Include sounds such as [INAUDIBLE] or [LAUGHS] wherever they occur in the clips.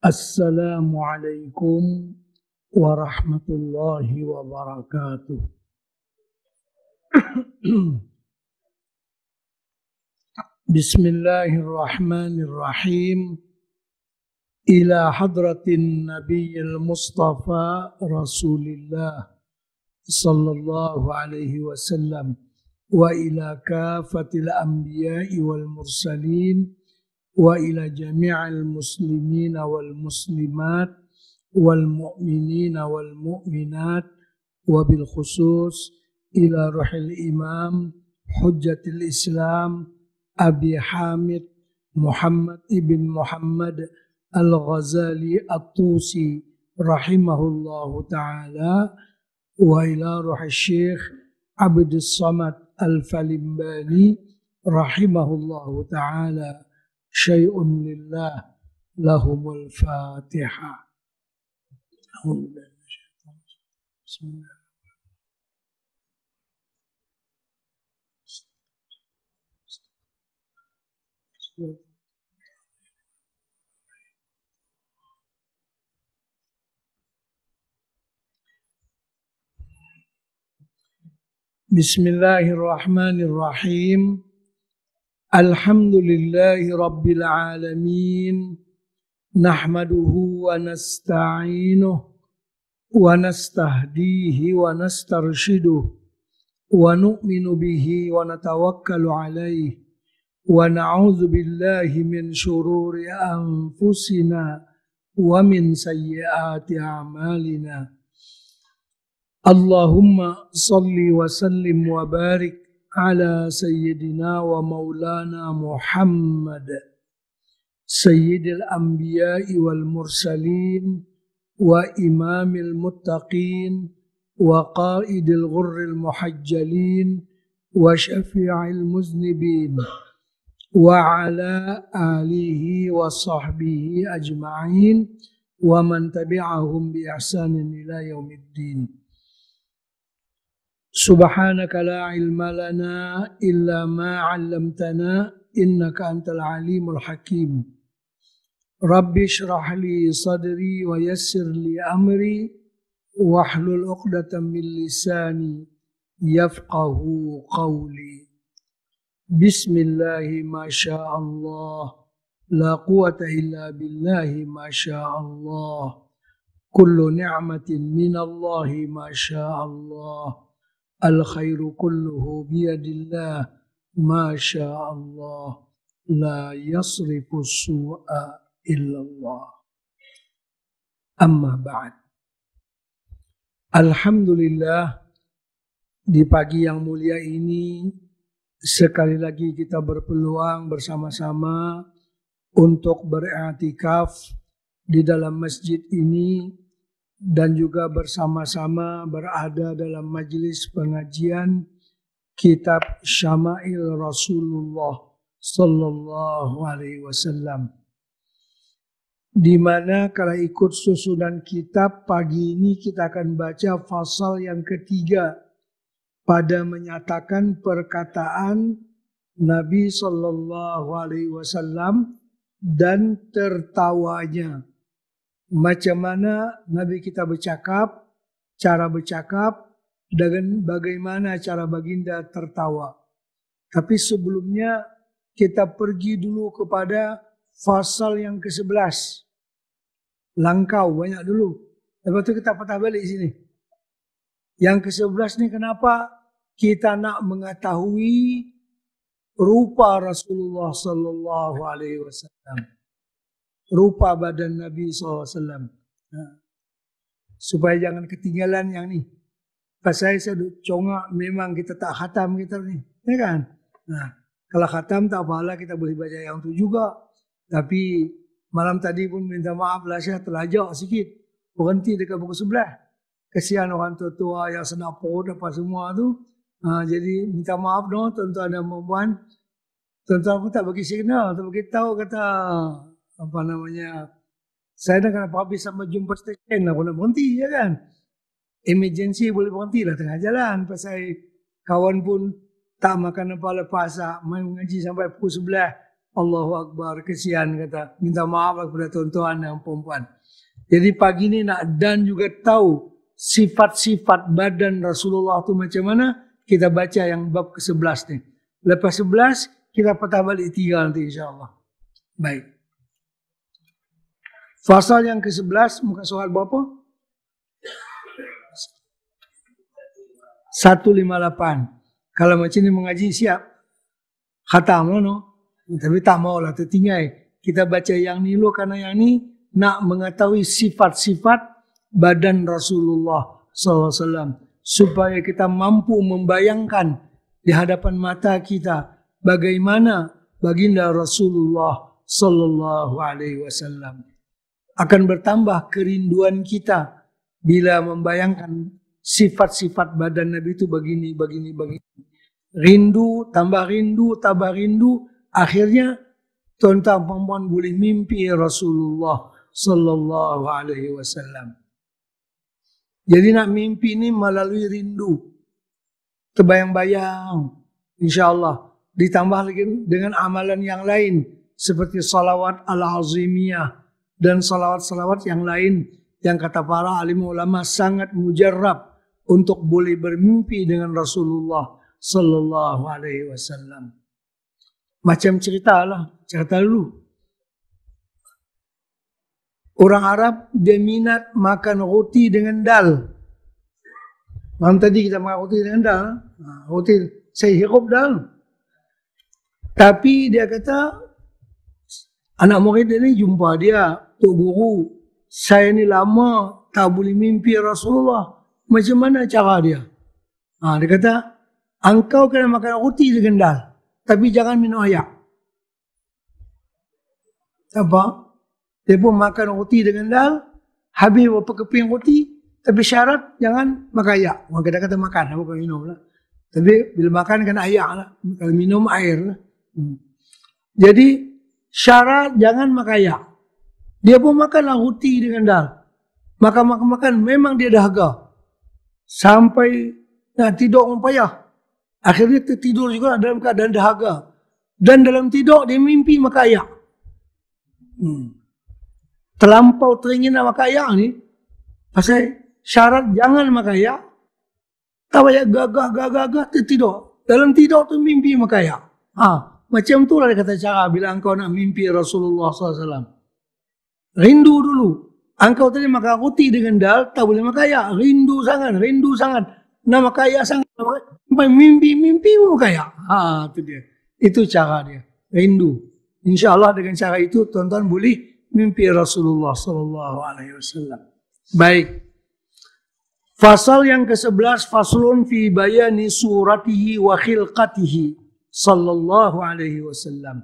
السلام عليكم ورحمة الله وبركاته [COUGHS] بسم الله الرحمن الرحيم إلى حضرة النبي المصطفى رسول الله صلى الله عليه وسلم وإلى كافة الأنبياء والمرسلين والى جميع المسلمين والمسلمات والمؤمنين والمؤمنات وبالخصوص الى روح الامام حجه الاسلام ابي حامد محمد بن محمد الغزالي الطوسي رحمه الله تعالى والى روح الشيخ عبد الصمد الفلمباني رحمه الله تعالى شيء لله لهم الفاتحة بسم الله الرحمن الرحيم الحمد لله رب العالمين نحمده ونستعينه ونستهديه ونسترشده ونؤمن به ونتوكل عليه ونعوذ بالله من شرور انفسنا ومن سيئات اعمالنا اللهم صل وسلم وبارك على سيدنا ومولانا محمد سيد الانبياء والمرسلين وامام المتقين وقائد الغر المحجلين وشفيع المذنبين وعلى اله وصحبه اجمعين ومن تبعهم باحسان الى يوم الدين سبحانك لا علم لنا إلا ما علمتنا إنك أنت العليم الحكيم رب اشرح لي صدري ويسر لي أمري واحلل عقدة من لساني يفقه قولي بسم الله ما شاء الله لا قوة إلا بالله ما شاء الله كل نعمة من الله ما شاء الله الخير كله بيد الله ما شاء الله لا يصرف السوء إلا الله أما بعد Alhamdulillah di pagi yang mulia ini sekali lagi kita berpeluang bersama-sama untuk beriktikaf di dalam masjid ini dan juga bersama-sama berada dalam majelis pengajian kitab Syama'il Rasulullah sallallahu alaihi wasallam. Di mana kalau ikut susunan kitab pagi ini kita akan baca pasal yang ketiga pada menyatakan perkataan Nabi Sallallahu Alaihi Wasallam dan tertawanya macam mana Nabi kita bercakap, cara bercakap, dengan bagaimana cara baginda tertawa. Tapi sebelumnya kita pergi dulu kepada fasal yang ke-11. Langkau banyak dulu. Lepas itu kita patah balik sini. Yang ke-11 ini kenapa kita nak mengetahui rupa Rasulullah sallallahu alaihi wasallam. rupa badan Nabi SAW. Ha. Supaya jangan ketinggalan yang ni. pas saya duduk congak memang kita tak khatam kita ni. Ya kan? Nah, ha. kalau khatam tak apa kita boleh baca yang tu juga. Tapi malam tadi pun minta maaf lah saya terlajak sikit. Berhenti dekat pukul sebelah. Kesian orang tua-tua yang senapur dapat semua tu. Ha, jadi minta maaf no tuan-tuan dan perempuan. Tuan-tuan pun tak bagi signal. Tak bagi tahu kata apa namanya saya kenapa habis sama jumpa stesen lah boleh berhenti ya kan emergency boleh berhenti lah tengah jalan saya kawan pun tak makan apa lepas main mengaji sampai pukul Allah Allahu Akbar kesian kata minta maaf lah kepada tuan-tuan dan perempuan jadi pagi ini nak dan juga tahu sifat-sifat badan Rasulullah itu macam mana kita baca yang bab ke-11 ni lepas 11 kita patah balik tiga nanti insyaallah baik Pasal yang ke-11 muka surat berapa? 158. Kalau macam ni mengaji siap. Khatam lah no. Tapi tak maulah tertinggal. Kita baca yang ni dulu karena yang ni nak mengetahui sifat-sifat badan Rasulullah SAW. Supaya kita mampu membayangkan di hadapan mata kita bagaimana baginda Rasulullah sallallahu alaihi wasallam akan bertambah kerinduan kita bila membayangkan sifat-sifat badan Nabi itu begini, begini, begini. Rindu, tambah rindu, tambah rindu. Akhirnya tentang perempuan boleh mimpi Rasulullah Sallallahu Alaihi Wasallam. Jadi nak mimpi ini melalui rindu. Terbayang-bayang. InsyaAllah. Ditambah lagi dengan amalan yang lain. Seperti salawat al-azimiyah dan salawat-salawat yang lain yang kata para alim ulama sangat mujarab untuk boleh bermimpi dengan Rasulullah sallallahu alaihi wasallam. Macam cerita lah, cerita dulu. Orang Arab dia minat makan roti dengan dal. Malam tadi kita makan roti dengan dal. Ha, roti saya hirup dal. Tapi dia kata Anak murid ini jumpa dia, Tok Guru, saya ni lama tak boleh mimpi Rasulullah. Macam mana cara dia? Ha, dia kata, engkau kena makan roti segendal. Tapi jangan minum ayak. Apa? Dia pun makan roti segendal. Habis berapa keping roti. Tapi syarat jangan makan ayak. Orang kata, kata makan, bukan minum lah. Tapi bila makan kena ayak lah. Kalau minum air lah. Hmm. Jadi, syarat jangan makaya. Dia pun makanlah huti dengan dal. Maka makan makan memang dia dahaga. Sampai nak tidur pun payah. Akhirnya tertidur juga dalam keadaan dahaga. Dan dalam tidur dia mimpi makan ayak. Hmm. Terlampau teringin nak makan ayak ni. Pasal syarat jangan makan ayak. Tak payah gagah-gagah-gagah tertidur. Dalam tidur tu mimpi makan ayak. Haa. Macam tu lah kata cara bila engkau nak mimpi Rasulullah SAW. Rindu dulu. Engkau tadi makan roti dengan dal, tak boleh makan kaya. Rindu sangat, rindu sangat. Nama kaya sangat. Mimpi-mimpi pun kaya. Ha, itu dia. Itu cara dia. Rindu. Insya Allah dengan cara itu tuan-tuan boleh mimpi Rasulullah SAW Baik. Fasal yang ke-11 faslun fi bayani suratihi wa khilqatihi. Sallallahu Alaihi Wasallam.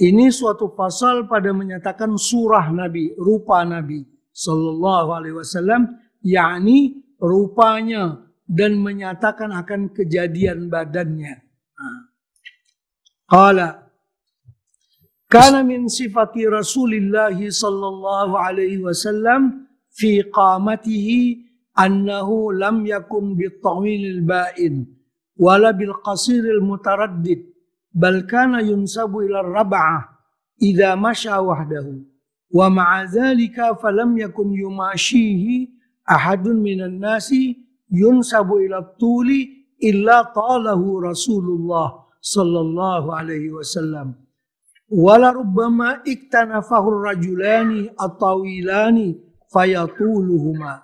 Ini suatu pasal pada menyatakan surah Nabi, rupa Nabi Sallallahu Alaihi Wasallam, yakni rupanya dan menyatakan akan kejadian badannya. Qala Kana min sifati Rasulillah sallallahu alaihi wasallam fi qamatihi annahu lam yakun bitawilil ba'in ولا بالقصير المتردد بل كان ينسب إلى الربعة إذا مشى وحده ومع ذلك فلم يكن يماشيه أحد من الناس ينسب إلى الطول إلا طاله رسول الله صلى الله عليه وسلم ولربما اكتنفه الرجلان الطويلان فيطولهما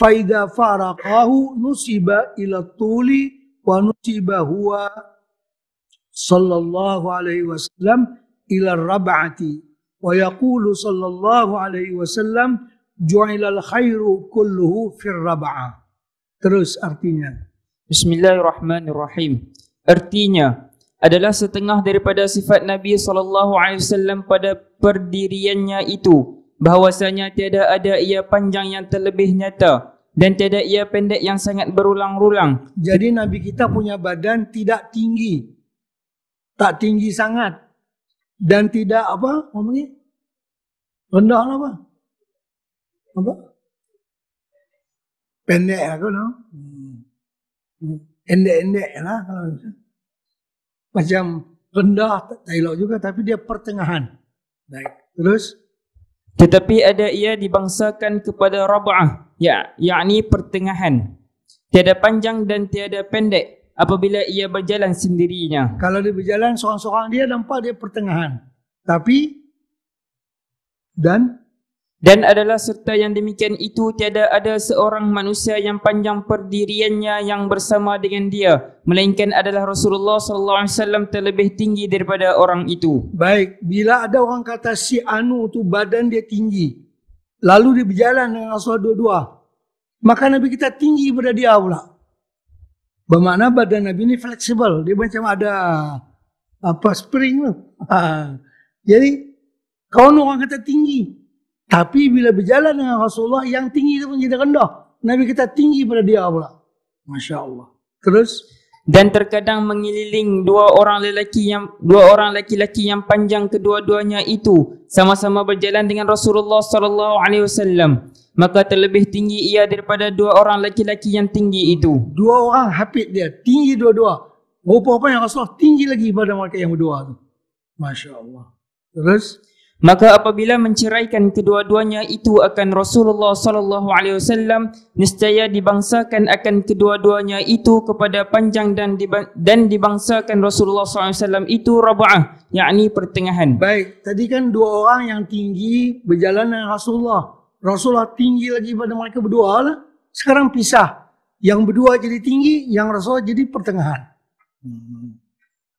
فإذا فارقاه نسب إلى الطول wa nutiba huwa sallallahu alaihi wasallam ila rab'ati wa yaqulu sallallahu alaihi wasallam ju'ila al-khairu kulluhu fi rab'a terus artinya bismillahirrahmanirrahim artinya adalah setengah daripada sifat Nabi sallallahu alaihi wasallam pada perdiriannya itu bahwasanya tiada ada ia panjang yang terlebih nyata dan tidak ia pendek yang sangat berulang-ulang. Jadi Nabi kita punya badan tidak tinggi. Tak tinggi sangat. Dan tidak apa? Ngomongnya? Rendah lah apa? Apa? Pendek lah kau tahu? Hmm. Endek-endek lah kalau macam rendah tak elok juga tapi dia pertengahan. Baik, terus. Tetapi ada ia dibangsakan kepada Rab'ah ya, yakni pertengahan Tiada panjang dan tiada pendek apabila ia berjalan sendirinya Kalau dia berjalan seorang-seorang dia nampak dia pertengahan Tapi dan dan adalah serta yang demikian itu tiada ada seorang manusia yang panjang perdiriannya yang bersama dengan dia melainkan adalah Rasulullah sallallahu alaihi wasallam terlebih tinggi daripada orang itu. Baik, bila ada orang kata si anu tu badan dia tinggi lalu dia berjalan dengan Rasul dua-dua maka Nabi kita tinggi daripada dia pula. Bermakna badan Nabi ni fleksibel, dia macam ada apa spring tu. [LAUGHS] Jadi kalau orang kata tinggi, tapi bila berjalan dengan Rasulullah, yang tinggi itu pun jadi rendah. Nabi kita tinggi pada dia pula. Masya Allah. Terus? Dan terkadang mengililing dua orang lelaki yang dua orang lelaki-lelaki yang panjang kedua-duanya itu sama-sama berjalan dengan Rasulullah sallallahu alaihi wasallam maka terlebih tinggi ia daripada dua orang lelaki-lelaki yang tinggi itu dua orang hapit dia tinggi dua-dua rupa apa yang Rasulullah tinggi lagi pada mereka yang berdua itu masya-Allah terus Maka apabila menceraikan kedua-duanya itu akan Rasulullah sallallahu alaihi wasallam niscaya dibangsakan akan kedua-duanya itu kepada panjang dan dan dibangsakan Rasulullah sallallahu alaihi wasallam itu rabaah yakni pertengahan. Baik, tadi kan dua orang yang tinggi berjalan dengan Rasulullah. Rasulullah tinggi lagi pada mereka berdua lah. Sekarang pisah. Yang berdua jadi tinggi, yang Rasulullah jadi pertengahan. Hmm.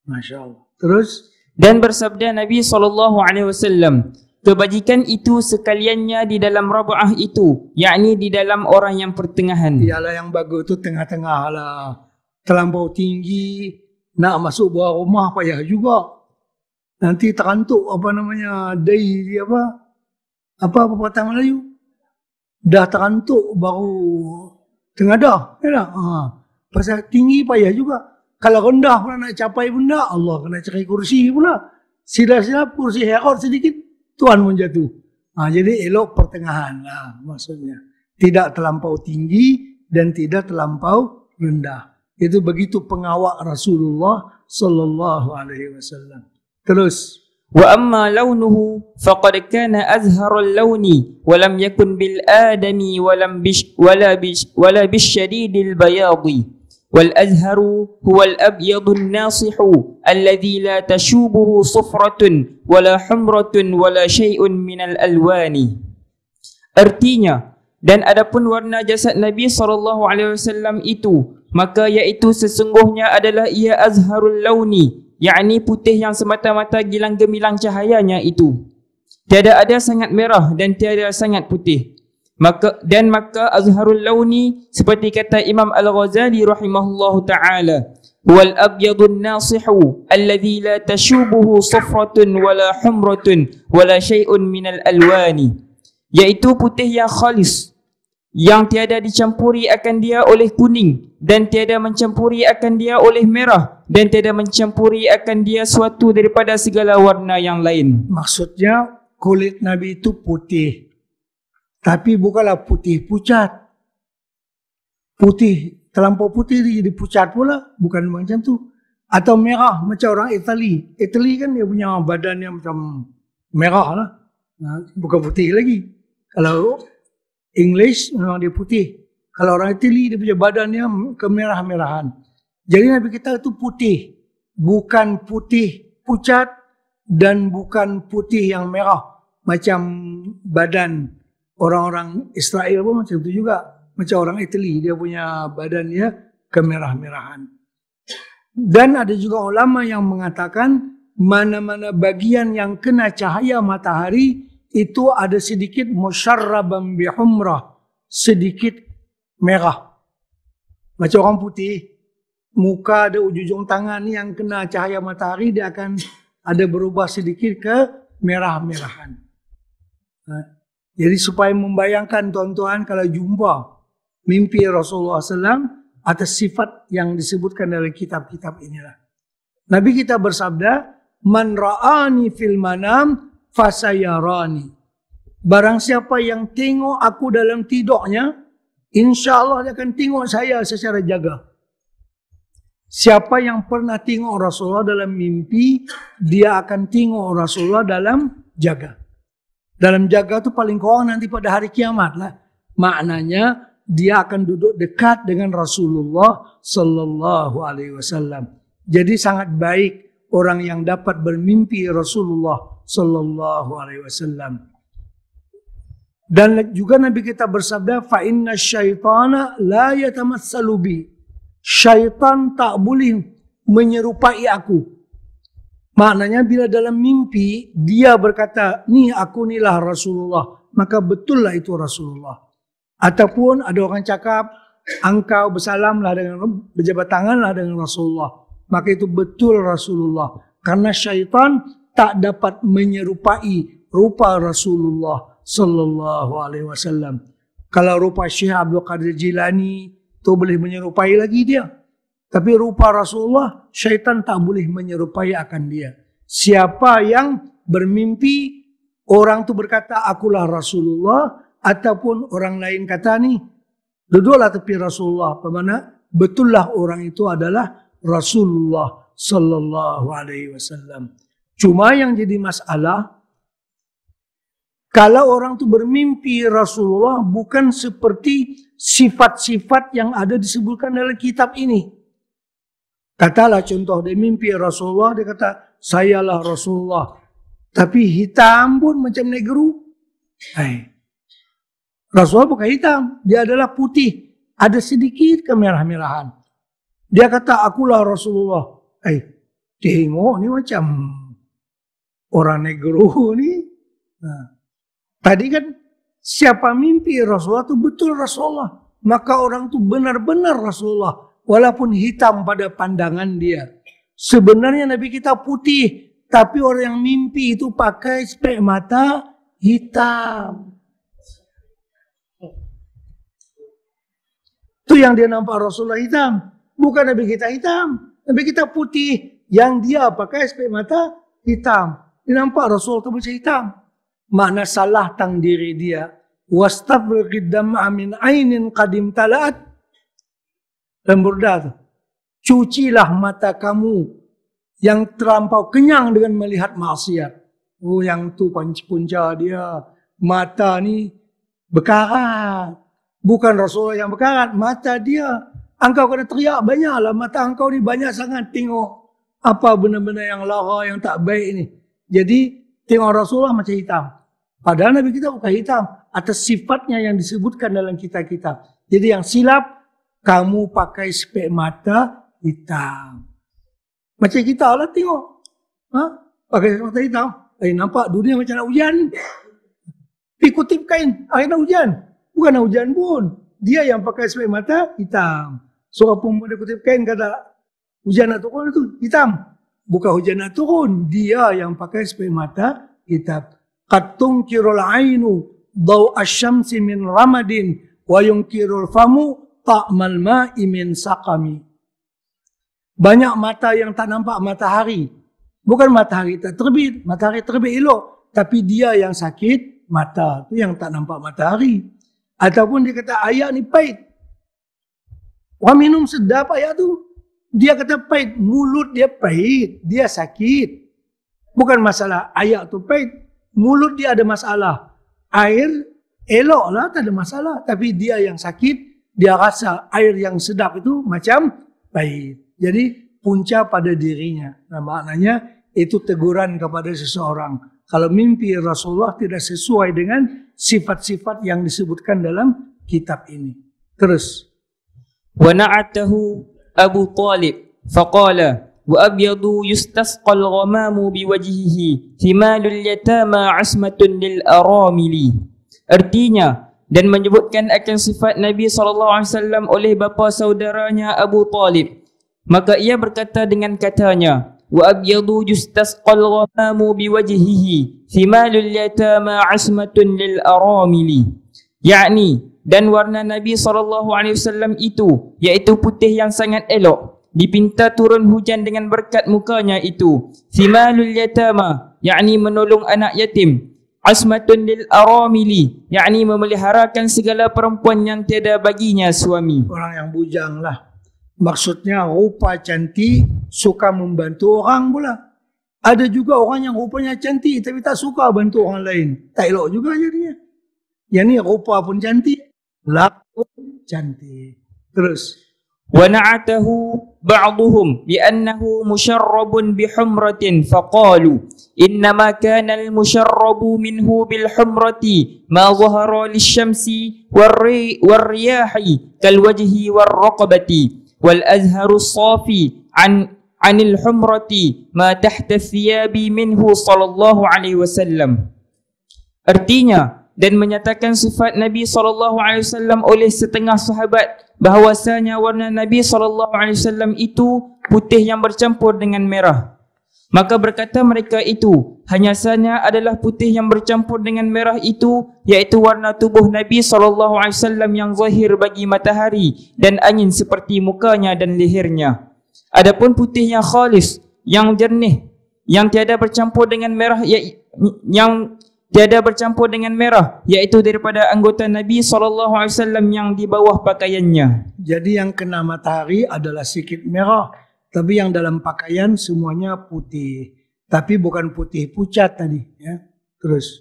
Masya Allah. Terus? dan bersabda Nabi sallallahu alaihi wasallam kebajikan itu sekaliannya di dalam rabaah itu yakni di dalam orang yang pertengahan ialah yang bagus tu tengah-tengah lah terlampau tinggi nak masuk bawah rumah payah juga nanti terantuk apa namanya dai apa apa apa patah Melayu dah terantuk baru tengah dah ya ha. pasal tinggi payah juga kalau rendah pula nak capai benda, Allah kena cari kursi pula. Sila-sila kursi Herod sedikit, Tuhan pun jatuh. Ha, jadi elok pertengahan lah maksudnya. Tidak terlampau tinggi dan tidak terlampau rendah. Itu begitu pengawak Rasulullah sallallahu alaihi wasallam. Terus wa amma launuhu faqad kana azhar al-launi wa lam yakun bil adami wa lam bish wala bish wala bish shadid al-bayadi والأزهر هو الأبيض الناصح الذي لا تشوبه صفرة ولا حمرة ولا شيء من الألوان Artinya, dan adapun warna jasad Nabi sallallahu alaihi wasallam itu, maka iaitu sesungguhnya adalah ia azharul launi, yakni putih yang semata-mata gilang gemilang cahayanya itu. Tiada ada sangat merah dan tiada sangat putih. Maka dan maka azharul launi seperti kata Imam Al-Ghazali rahimahullahu taala wal abyadun nasihu alladhi la tashubuhu safratun wala humratun wala shay'un min al-alwani iaitu putih yang khalis yang tiada dicampuri akan dia oleh kuning dan tiada mencampuri akan dia oleh merah dan tiada mencampuri akan dia suatu daripada segala warna yang lain maksudnya kulit nabi itu putih tapi bukanlah putih pucat. Putih, terlampau putih jadi pucat pula. Bukan macam tu. Atau merah macam orang Itali. Itali kan dia punya badan yang macam merah lah. Ha, bukan putih lagi. Kalau English memang dia putih. Kalau orang Itali dia punya badannya kemerah-merahan. Jadi Nabi kita itu putih. Bukan putih pucat dan bukan putih yang merah. Macam badan orang-orang Israel pun macam itu juga. Macam orang Italy, dia punya badannya kemerah-merahan. Dan ada juga ulama yang mengatakan mana-mana bagian yang kena cahaya matahari itu ada sedikit musyarrabam bihumrah. Sedikit merah. Macam orang putih. Muka ada ujung-ujung tangan yang kena cahaya matahari dia akan ada berubah sedikit ke merah-merahan. Ha. Jadi supaya membayangkan tuan-tuan kalau jumpa mimpi Rasulullah SAW atas sifat yang disebutkan dalam kitab-kitab inilah. Nabi kita bersabda, Man ra'ani fil manam fasayarani. Barang siapa yang tengok aku dalam tidurnya, insya Allah dia akan tengok saya secara jaga. Siapa yang pernah tengok Rasulullah dalam mimpi, dia akan tengok Rasulullah dalam jaga. Dalam jaga itu paling kuat nanti pada hari kiamat lah. Maknanya dia akan duduk dekat dengan Rasulullah Sallallahu Alaihi Wasallam. Jadi sangat baik orang yang dapat bermimpi Rasulullah Sallallahu Alaihi Wasallam. Dan juga Nabi kita bersabda, fa'inna syaitana la yatamassalubi. Syaitan tak boleh menyerupai aku. Maknanya bila dalam mimpi dia berkata, ni aku lah Rasulullah. Maka betul lah itu Rasulullah. Ataupun ada orang cakap, engkau bersalamlah dengan, berjabat tanganlah dengan Rasulullah. Maka itu betul Rasulullah. Karena syaitan tak dapat menyerupai rupa Rasulullah sallallahu alaihi wasallam. Kalau rupa Syekh Abdul Qadir Jilani tu boleh menyerupai lagi dia. Tapi rupa Rasulullah syaitan tak boleh menyerupai akan dia. Siapa yang bermimpi orang tu berkata akulah Rasulullah ataupun orang lain kata ni duduklah tepi Rasulullah bagaimana betullah orang itu adalah Rasulullah sallallahu alaihi wasallam. Cuma yang jadi masalah kalau orang tu bermimpi Rasulullah bukan seperti sifat-sifat yang ada disebutkan dalam kitab ini. Katalah contoh dia mimpi Rasulullah, dia kata, sayalah Rasulullah. Tapi hitam pun macam negeru. Hai. Rasulullah bukan hitam, dia adalah putih. Ada sedikit kemerah-merahan. Dia kata, akulah Rasulullah. Hai. demo ni macam orang negeru ni. Nah. Ha. Tadi kan siapa mimpi Rasulullah tu betul Rasulullah. Maka orang tu benar-benar Rasulullah walaupun hitam pada pandangan dia. Sebenarnya Nabi kita putih, tapi orang yang mimpi itu pakai spek mata hitam. Itu yang dia nampak Rasulullah hitam. Bukan Nabi kita hitam. Nabi kita putih. Yang dia pakai spek mata hitam. Dia nampak Rasul itu macam hitam. Makna salah tang diri dia. Wastafriqid dam'a min ainin qadim tala'at pemburda tu. Cucilah mata kamu yang terlampau kenyang dengan melihat maksiat. Oh yang tu punca dia mata ni berkarat. Bukan Rasulullah yang berkarat, mata dia. Engkau kena teriak banyaklah mata engkau ni banyak sangat tengok apa benda-benda yang lara yang tak baik ni. Jadi tengok Rasulullah macam hitam. Padahal Nabi kita bukan hitam atas sifatnya yang disebutkan dalam kita-kita. Jadi yang silap kamu pakai spek mata hitam. Macam kita lah tengok. Ha? Pakai spek mata hitam. Eh nampak dunia macam nak hujan Pikutip kain, air nak hujan. Bukan nak hujan pun. Dia yang pakai spek mata hitam. Seorang pun boleh kutip kain kata, hujan nak turun itu hitam. Bukan hujan nak turun. Dia yang pakai spek mata hitam. Katung kirul ainu daw asyamsi min ramadin wayung kirul famu ta'mal ma'i min saqami. Banyak mata yang tak nampak matahari. Bukan matahari tak terbit. Matahari terbit elok. Tapi dia yang sakit, mata tu yang tak nampak matahari. Ataupun dia kata ayat ni pahit. Orang minum sedap ayat tu. Dia kata pahit. Mulut dia pahit. Dia sakit. Bukan masalah ayat tu pahit. Mulut dia ada masalah. Air eloklah tak ada masalah. Tapi dia yang sakit, dia rasa air yang sedap itu macam bayi. Jadi punca pada dirinya. Nah, maknanya itu teguran kepada seseorang. Kalau mimpi Rasulullah tidak sesuai dengan sifat-sifat yang disebutkan dalam kitab ini. Terus. Wana'atahu Abu Talib faqala wa abyadu yustasqal ghamamu biwajihihi thimalul yatama asmatun lil aramili. Artinya, dan menyebutkan akan sifat Nabi SAW oleh bapa saudaranya Abu Talib. Maka ia berkata dengan katanya, wa وَأَبْيَضُ جُسْتَسْقَ الْغَمَامُ بِوَجْهِهِ ثِمَالُ الْيَتَامَ عَسْمَةٌ لِلْأَرَامِلِ Ya'ni, dan warna Nabi SAW itu, iaitu putih yang sangat elok, dipinta turun hujan dengan berkat mukanya itu. ثِمَالُ الْيَتَامَ Ya'ni menolong anak yatim, Asmatun lil aramili yakni memeliharakan segala perempuan yang tiada baginya suami orang yang bujang lah maksudnya rupa cantik suka membantu orang pula ada juga orang yang rupanya cantik tapi tak suka bantu orang lain tak elok juga jadinya yang ni rupa pun cantik laku cantik terus wa na'atahu بعضهم بأنه مشرب بحمرة فقالوا إنما كان المشرب منه بالحمرة ما ظهر للشمس والري والرياح كالوجه والرقبة والأزهر الصافي عن عن الحمرة ما تحت الثياب منه صلى الله عليه وسلم Artinya dan menyatakan sifat Nabi SAW oleh setengah sahabat bahwasanya warna Nabi saw itu putih yang bercampur dengan merah. Maka berkata mereka itu, hanyasanya adalah putih yang bercampur dengan merah itu, yaitu warna tubuh Nabi saw yang zahir bagi matahari dan angin seperti mukanya dan lehernya. Adapun putih yang khalis, yang jernih, yang tiada bercampur dengan merah yang Tiada bercampur dengan merah iaitu daripada anggota Nabi SAW yang di bawah pakaiannya. Jadi yang kena matahari adalah sikit merah. Tapi yang dalam pakaian semuanya putih. Tapi bukan putih pucat tadi. Ya. Terus.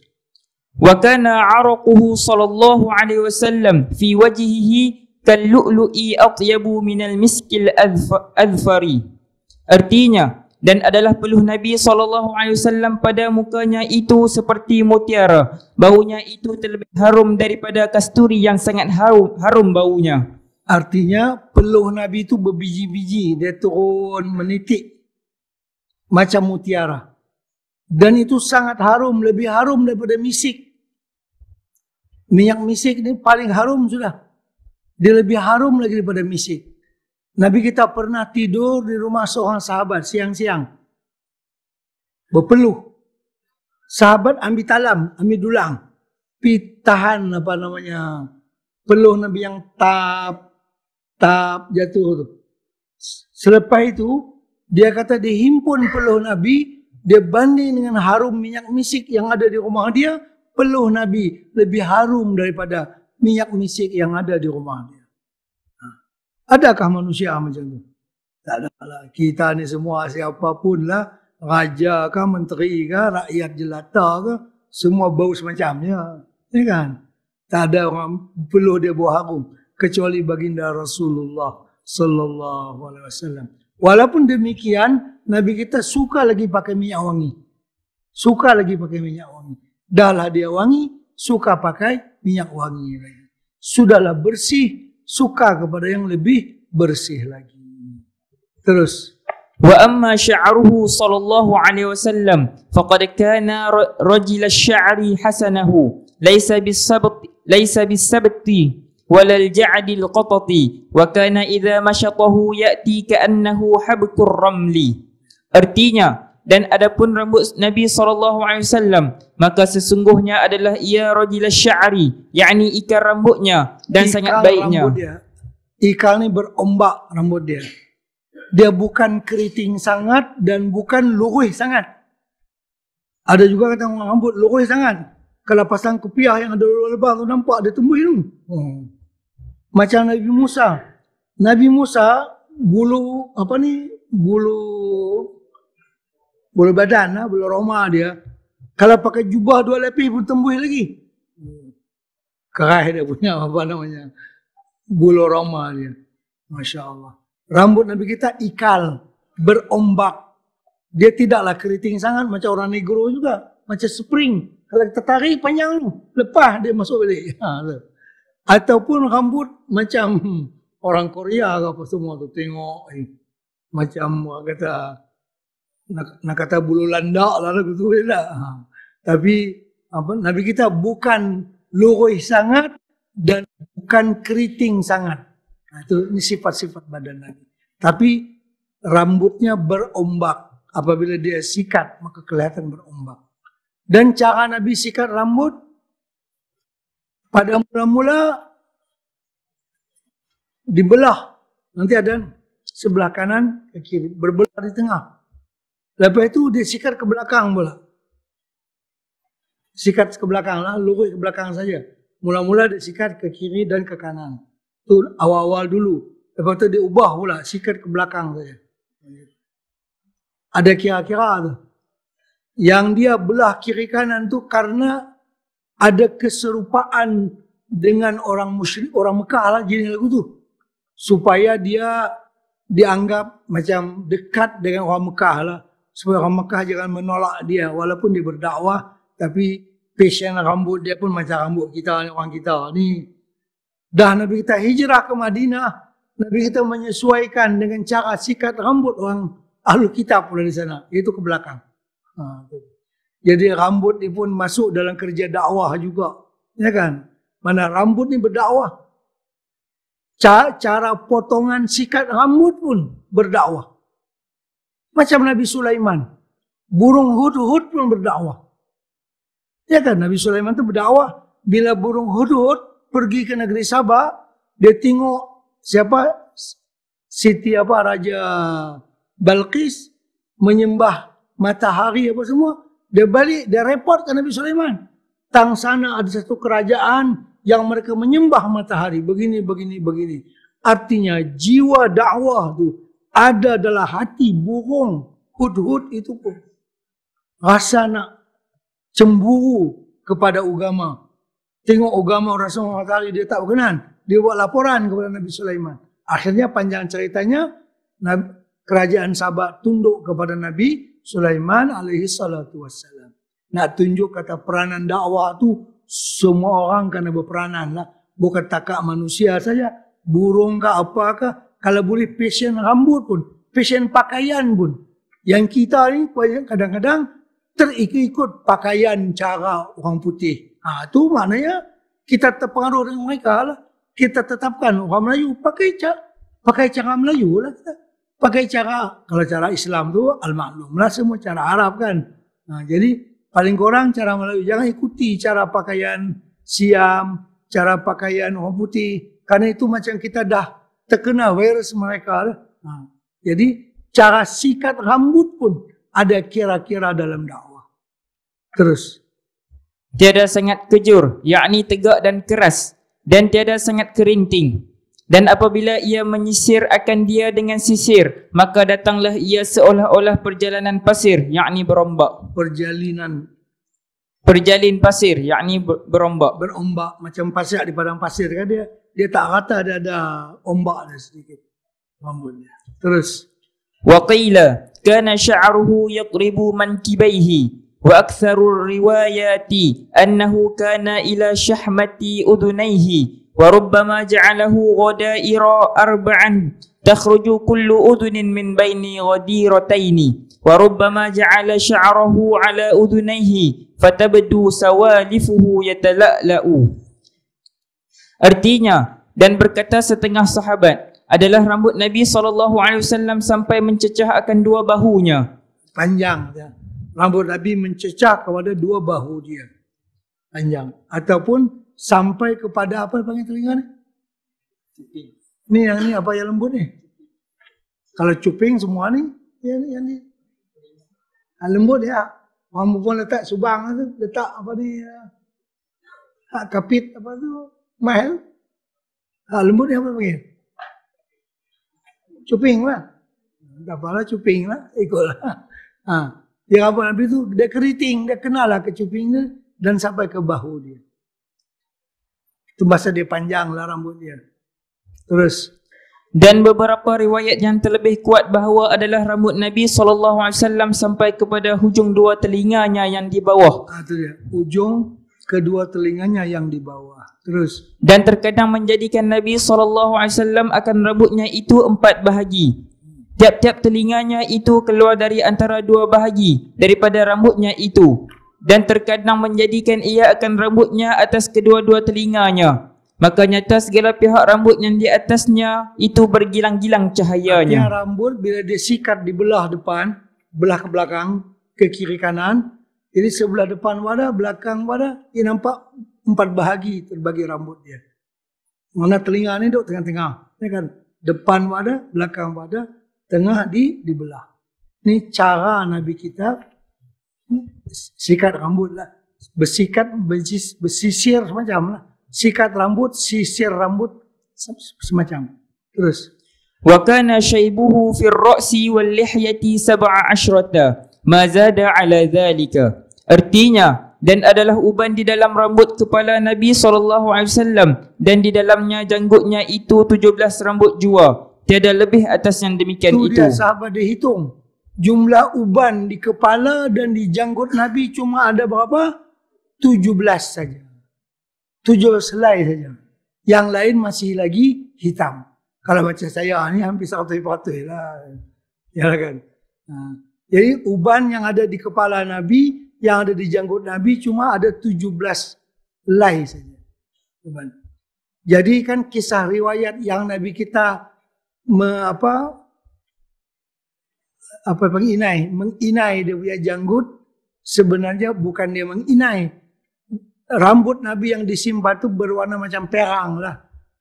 Wa kana araquhu sallallahu alaihi wasallam fi wajhihi kallu'lu'i atyabu minal miskil adfari. Artinya, dan adalah peluh Nabi Sallallahu Alaihi Wasallam pada mukanya itu seperti mutiara baunya itu terlebih harum daripada kasturi yang sangat harum, harum baunya artinya peluh Nabi itu berbiji-biji dia turun menitik macam mutiara dan itu sangat harum lebih harum daripada misik minyak misik ini paling harum sudah dia lebih harum lagi daripada misik Nabi kita pernah tidur di rumah seorang sahabat siang-siang. Berpeluh. Sahabat ambil talam, ambil dulang. Pitahan apa namanya. Peluh Nabi yang tap, tap jatuh Selepas itu, dia kata dihimpun peluh Nabi. Dia banding dengan harum minyak misik yang ada di rumah dia. Peluh Nabi lebih harum daripada minyak misik yang ada di rumah dia. Adakah manusia macam tu? Tak ada lah. Kita ni semua siapapun lah. Raja kah, menteri kah, rakyat jelata kah. Semua bau semacamnya. Ya kan? Tak ada orang peluh dia buah harum. Kecuali baginda Rasulullah Sallallahu Alaihi Wasallam. Walaupun demikian, Nabi kita suka lagi pakai minyak wangi. Suka lagi pakai minyak wangi. Dahlah dia wangi, suka pakai minyak wangi. Sudahlah bersih, suka kepada yang lebih bersih lagi. Terus. Wa amma sya'ruhu sallallahu alaihi wasallam faqad kana rajul asy'ari hasanahu laysa bisabt laysa bisabti ولا الجعد القطط وكان إذا مشطه yati كأنه حبك ramli. Artinya, dan adapun rambut Nabi SAW maka sesungguhnya adalah ia rajila syari yakni ikal rambutnya dan ikal sangat baiknya dia, ikal ni berombak rambut dia dia bukan keriting sangat dan bukan luruh sangat ada juga kata rambut luruh sangat kalau pasang kopiah yang ada lebar tu nampak dia tumbuh tu hmm. macam Nabi Musa Nabi Musa bulu apa ni bulu bola badan lah, bola Roma dia. Kalau pakai jubah dua lapis pun tembus lagi. Kerah dia punya [LAUGHS] apa namanya. Bola Roma dia. Masya Allah. Rambut Nabi kita ikal. Berombak. Dia tidaklah keriting sangat macam orang negro juga. Macam spring. Kalau kita tarik panjang tu. Lepas dia masuk balik. [LAUGHS] Ha, tu. Ataupun rambut macam [LAUGHS] orang Korea ke apa semua tu. Tengok. Eh. Macam orang kata nak, nak kata bulu landak lah lah gitu ya. Ha. Tapi apa, Nabi kita bukan luruh sangat dan bukan keriting sangat. Nah, ha, itu ini sifat-sifat badan Nabi. Tapi rambutnya berombak. Apabila dia sikat maka kelihatan berombak. Dan cara Nabi sikat rambut pada mula-mula dibelah. Nanti ada sebelah kanan ke kiri, berbelah di tengah. Lepas itu dia sikat ke belakang pula. Sikat ke belakang lah, lurus ke belakang saja. Mula-mula dia sikat ke kiri dan ke kanan. Itu awal-awal dulu. Lepas itu dia ubah pula, sikat ke belakang saja. Ada kira-kira tu. Yang dia belah kiri kanan tu karena ada keserupaan dengan orang musyrik, orang Mekah lah jenis lagu tu. Supaya dia dianggap macam dekat dengan orang Mekah lah supaya orang Mekah jangan menolak dia walaupun dia berdakwah tapi fashion rambut dia pun macam rambut kita orang kita ni dah Nabi kita hijrah ke Madinah Nabi kita menyesuaikan dengan cara sikat rambut orang ahlu kita pula di sana itu ke belakang ha, jadi rambut ni pun masuk dalam kerja dakwah juga ya kan mana rambut ni berdakwah cara potongan sikat rambut pun berdakwah macam Nabi Sulaiman. Burung hudhud pun berdakwah. Ya kan Nabi Sulaiman itu berdakwah. Bila burung hudhud pergi ke negeri Sabah. Dia tengok siapa? Siti apa? Raja Balkis. Menyembah matahari apa semua. Dia balik, dia report ke Nabi Sulaiman. Tang sana ada satu kerajaan yang mereka menyembah matahari. Begini, begini, begini. Artinya jiwa dakwah tu ada adalah hati burung hudhud itu pun. Rasa nak cemburu kepada agama. Tengok agama Rasul Muhammad Ali dia tak berkenan. Dia buat laporan kepada Nabi Sulaiman. Akhirnya panjang ceritanya kerajaan Sabah tunduk kepada Nabi Sulaiman alaihi salatu wassalam. Nak tunjuk kata peranan dakwah tu semua orang kena berperanan lah. Bukan takak manusia saja. Burung ke apa kalau boleh fashion rambut pun, fashion pakaian pun. Yang kita ni kadang-kadang terikut-ikut pakaian cara orang putih. Ha, tu maknanya kita terpengaruh dengan mereka lah. Kita tetapkan orang Melayu pakai cara, pakai cara Melayu lah kita. Pakai cara, kalau cara Islam tu al-maklum lah semua cara Arab kan. Ha, jadi paling kurang cara Melayu. Jangan ikuti cara pakaian Siam, cara pakaian orang putih. Karena itu macam kita dah terkena virus mereka. Ha. Jadi cara sikat rambut pun ada kira-kira dalam dakwah. Terus. Tiada sangat kejur, yakni tegak dan keras. Dan tiada sangat kerinting. Dan apabila ia menyisir akan dia dengan sisir, maka datanglah ia seolah-olah perjalanan pasir, yakni berombak. Perjalanan berjalin pasir yakni berombak berombak macam pasir di padang pasir kan dia dia tak rata dia ada ombak dia sedikit rambutnya terus wa qila kana sya'ruhu yaqribu mankibaihi wa aktsaru riwayati annahu kana ila shahmati udunaihi وربما جعله غدائر أربعا تخرج كل أذن من بين غديرتين وربما جعل شعره على أذنيه فتبدو سوالفه يتلألأ Artinya, dan berkata setengah sahabat, adalah rambut Nabi SAW sampai mencecah akan dua bahunya. Panjang. Ya. Rambut Nabi mencecah kepada dua bahu dia. Panjang. Ataupun sampai kepada apa yang panggil telinga ni? Cuping. Ini yang ini apa yang lembut ni? Kalau cuping semua ni, ya ni yang ni. Ha, lembut ya. Mampu pun letak subang tu, letak apa ni? Ya. Ha, kapit apa tu? Mahal. Ha, lembut ni apa panggil? Cuping lah. Tak apa lah, cuping lah. Ikut lah. Ha. Yang apa Nabi tu, dia keriting, dia kenal lah ke cuping dia dan sampai ke bahu dia. Itu masa dia panjang lah rambut dia. Terus. Dan beberapa riwayat yang terlebih kuat bahawa adalah rambut Nabi SAW sampai kepada hujung dua telinganya yang di bawah. Ah, itu dia. Hujung kedua telinganya yang di bawah. Terus. Dan terkadang menjadikan Nabi SAW akan rambutnya itu empat bahagi. Tiap-tiap telinganya itu keluar dari antara dua bahagi daripada rambutnya itu dan terkadang menjadikan ia akan rambutnya atas kedua-dua telinganya maka nyata segala pihak rambut yang di atasnya itu bergilang-gilang cahayanya Artinya rambut bila dia sikat di belah depan belah ke belakang ke kiri kanan jadi sebelah depan wadah belakang wadah dia nampak empat bahagi terbagi rambut dia mana telinga ni dok tengah-tengah ni ya kan depan wadah belakang wadah tengah di di belah ni cara nabi kita sikat rambut lah. Bersikat, besis, besisir semacam lah. Sikat rambut, sisir rambut semacam. Terus. Wa kana syaibuhu fir ra'si wal lihyati sab'a ashrata. Ma zada ala dhalika. Artinya, dan adalah uban di dalam rambut kepala Nabi SAW dan di dalamnya janggutnya itu 17 rambut jua. Tiada lebih atas yang demikian itu. Itu dia sahabat dia hitung jumlah uban di kepala dan di janggut Nabi cuma ada berapa? 17 saja. 17 selai saja. Yang lain masih lagi hitam. Kalau baca saya ini ah, hampir satu patuh lah. Ya kan? Ha. jadi uban yang ada di kepala Nabi, yang ada di janggut Nabi cuma ada 17 lain saja. Uban. Jadi kan kisah riwayat yang Nabi kita me, apa, apa penginai, menginai dia punya janggut sebenarnya bukan dia menginai. Rambut Nabi yang disimpan itu berwarna macam perang lah.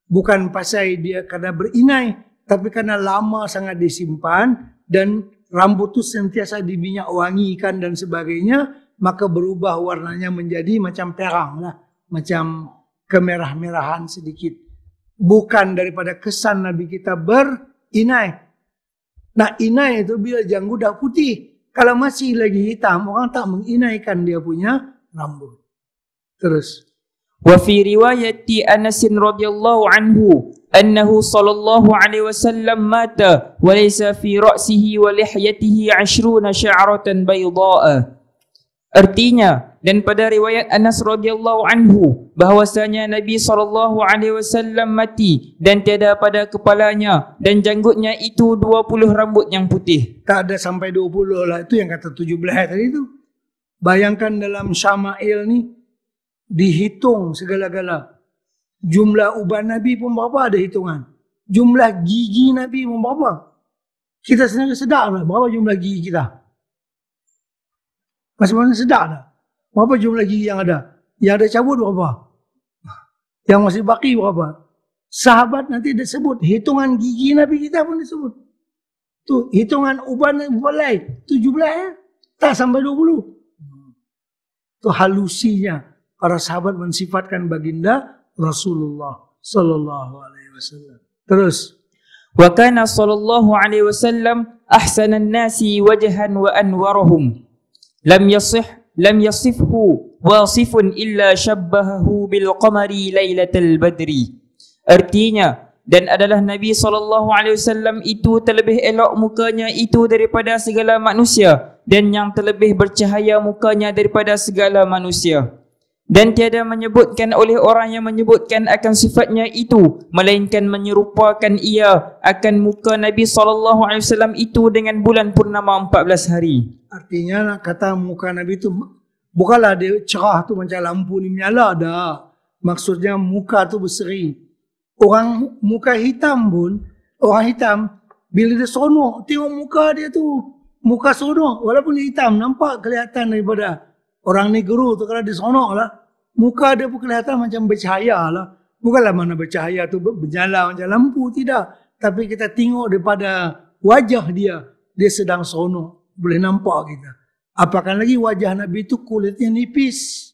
Bukan pasai dia karena berinai, tapi karena lama sangat disimpan dan rambut itu sentiasa diminyak wangikan dan sebagainya, maka berubah warnanya menjadi macam perang lah, macam kemerah-merahan sedikit. Bukan daripada kesan Nabi kita berinai, nak inai itu bila janggu dah putih. Kalau masih lagi hitam, orang tak menginaikan dia punya rambut. Terus. Wa fi riwayati Anas radhiyallahu anhu annahu sallallahu alaihi wasallam mata wa laysa fi ra'sihi wa lihyatihi 20 sharatan baydha'a. Artinya, dan pada riwayat Anas radhiyallahu anhu bahwasanya Nabi sallallahu alaihi wasallam mati dan tiada pada kepalanya dan janggutnya itu 20 rambut yang putih. Tak ada sampai 20 lah itu yang kata 17 tadi tu Bayangkan dalam Syama'il ni dihitung segala-gala. Jumlah uban Nabi pun berapa ada hitungan. Jumlah gigi Nabi pun berapa. Kita sendiri sedar lah berapa jumlah gigi kita. Masih mana sedar dah. Berapa jumlah gigi yang ada? Yang ada cabut berapa? Yang masih baki berapa? Sahabat nanti disebut hitungan gigi Nabi kita pun disebut. Tu hitungan uban balai 17 ya. Tak sampai 20. Tu halusinya para sahabat mensifatkan baginda Rasulullah sallallahu alaihi wasallam. Terus wa kana sallallahu alaihi wasallam ahsanan nasi wajhan wa anwarahum. Lam yasih lam yasifhu wasifun illa shabbahahu bil qamari lailatul badri artinya dan adalah nabi sallallahu alaihi wasallam itu terlebih elok mukanya itu daripada segala manusia dan yang terlebih bercahaya mukanya daripada segala manusia dan tiada menyebutkan oleh orang yang menyebutkan akan sifatnya itu melainkan menyerupakan ia akan muka Nabi saw itu dengan bulan purnama 14 hari artinya kata muka Nabi itu bukanlah dia cerah tu macam lampu ni menyala dah maksudnya muka tu berseri orang muka hitam pun orang hitam bila dia seronok tengok muka dia tu muka seronok walaupun dia hitam nampak kelihatan daripada orang ni guru tu kalau disonok lah. Muka dia pun kelihatan macam bercahaya lah. Bukanlah mana bercahaya tu berjalan macam lampu, tidak. Tapi kita tengok daripada wajah dia, dia sedang sono Boleh nampak kita. apakan lagi wajah Nabi tu kulitnya nipis.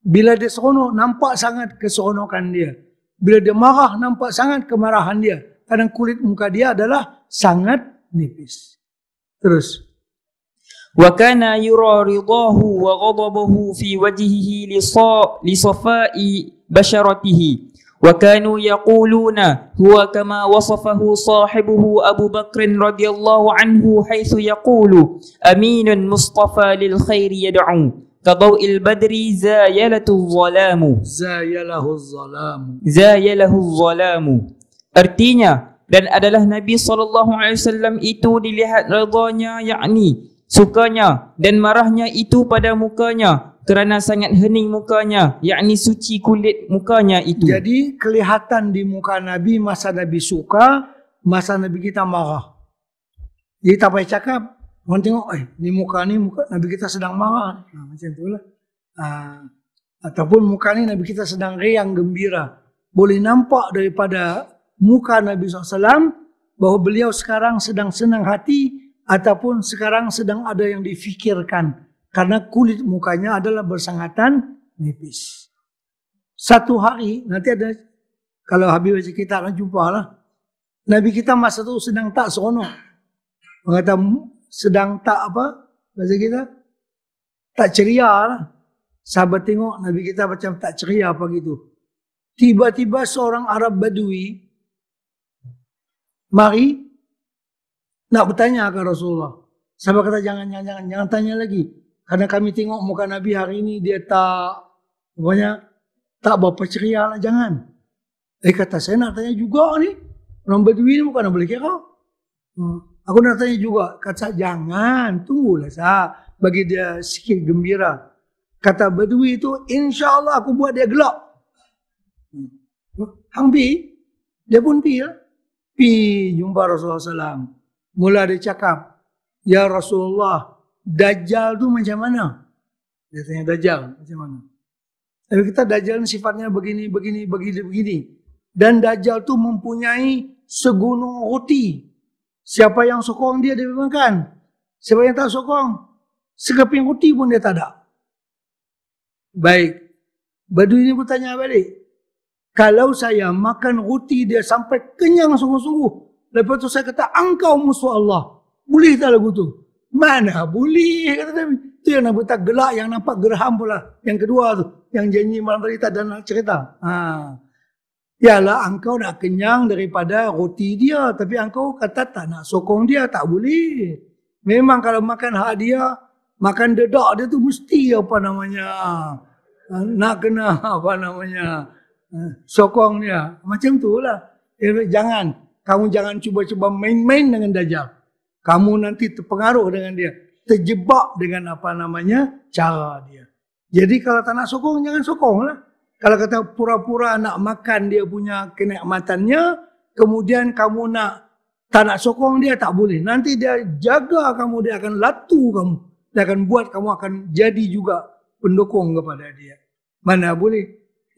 Bila dia sono nampak sangat kesonokan dia. Bila dia marah, nampak sangat kemarahan dia. Kadang kulit muka dia adalah sangat nipis. Terus. وكان يرى رضاه وغضبه في وجهه لصفاء بشرته وكانوا يقولون هو كما وصفه صاحبه أبو بكر رضي الله عنه حيث يقول أمين مصطفى للخير يدعو كضوء البدر زايلة الظلام زايله الظلام زايله الظلام Artinya, dan adalah Nabi SAW itu dilihat redhanya, yakni sukanya dan marahnya itu pada mukanya kerana sangat hening mukanya yakni suci kulit mukanya itu jadi kelihatan di muka nabi masa nabi suka masa nabi kita marah jadi tak payah cakap orang tengok eh di muka ni muka nabi kita sedang marah nah, ha, macam itulah Aa, ha, ataupun muka ni nabi kita sedang riang gembira boleh nampak daripada muka nabi SAW bahawa beliau sekarang sedang senang hati ataupun sekarang sedang ada yang difikirkan karena kulit mukanya adalah bersangatan nipis. Satu hari nanti ada kalau Habib baca kita akan jumpa lah. Nabi kita masa itu sedang tak seronok. Mengata sedang tak apa bahasa kita? Tak ceria lah. Sahabat tengok Nabi kita macam tak ceria apa gitu. Tiba-tiba seorang Arab Badui mari nak bertanya ke Rasulullah. Sahabat kata jangan, jangan, jangan, jangan tanya lagi. Karena kami tengok muka Nabi hari ini dia tak pokoknya tak berapa ceria lah, jangan. Eh kata saya nak tanya juga ni. Orang berdua ni bukan nak boleh kira. Hmm. Aku nak tanya juga. Kata saya jangan, tunggulah saya. Bagi dia sikit gembira. Kata berdua itu, insya Allah aku buat dia gelap. Hmm. Hang pi, dia pun pi lah. Pi jumpa Rasulullah SAW mula dia cakap, Ya Rasulullah, Dajjal tu macam mana? Dia tanya Dajjal macam mana? Tapi kita Dajjal ni sifatnya begini, begini, begini, begini. Dan Dajjal tu mempunyai segunung roti. Siapa yang sokong dia, dia makan. Siapa yang tak sokong, sekeping roti pun dia tak ada. Baik. Badu ini bertanya balik. Kalau saya makan roti dia sampai kenyang sungguh-sungguh, Lepas tu saya kata, engkau musuh Allah. Boleh tak lagu tu? Mana boleh, kata Nabi. Itu yang Nabi tak gelak, yang nampak geraham pula. Yang kedua tu, yang janji malam tadi tak ada nak cerita. Ha. Ialah engkau nak kenyang daripada roti dia. Tapi engkau kata tak nak sokong dia, tak boleh. Memang kalau makan hak dia, makan dedak dia tu mesti apa namanya. Ha, nak kena [LAUGHS] apa namanya. Ha, sokong dia. Macam tu lah. Eh, jangan kamu jangan cuba-cuba main-main dengan dajjal. Kamu nanti terpengaruh dengan dia, terjebak dengan apa namanya cara dia. Jadi kalau tak nak sokong jangan sokong lah. Kalau kata pura-pura nak makan dia punya kenikmatannya, kemudian kamu nak tak nak sokong dia tak boleh. Nanti dia jaga kamu, dia akan latu kamu. Dia akan buat kamu akan jadi juga pendukung kepada dia. Mana boleh.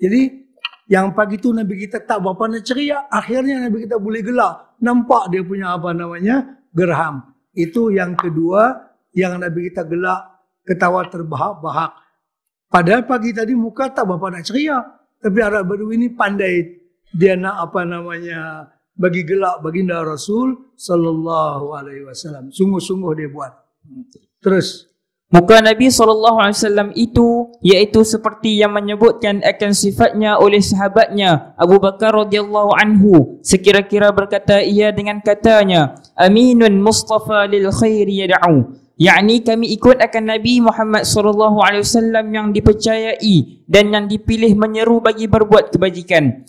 Jadi yang pagi tu Nabi kita tak berapa nak ceria. Akhirnya Nabi kita boleh gelak, Nampak dia punya apa namanya? Gerham. Itu yang kedua yang Nabi kita gelak, ketawa terbahak-bahak. Padahal pagi tadi muka tak berapa nak ceria. Tapi Arab Badui ini pandai dia nak apa namanya bagi gelak baginda Rasul sallallahu alaihi wasallam. Sungguh-sungguh dia buat. Terus. Muka Nabi SAW itu iaitu seperti yang menyebutkan akan sifatnya oleh sahabatnya Abu Bakar radhiyallahu anhu sekira-kira berkata ia dengan katanya Aminun Mustafa lil khair yad'u yakni kami ikut akan Nabi Muhammad saw yang dipercayai dan yang dipilih menyeru bagi berbuat kebajikan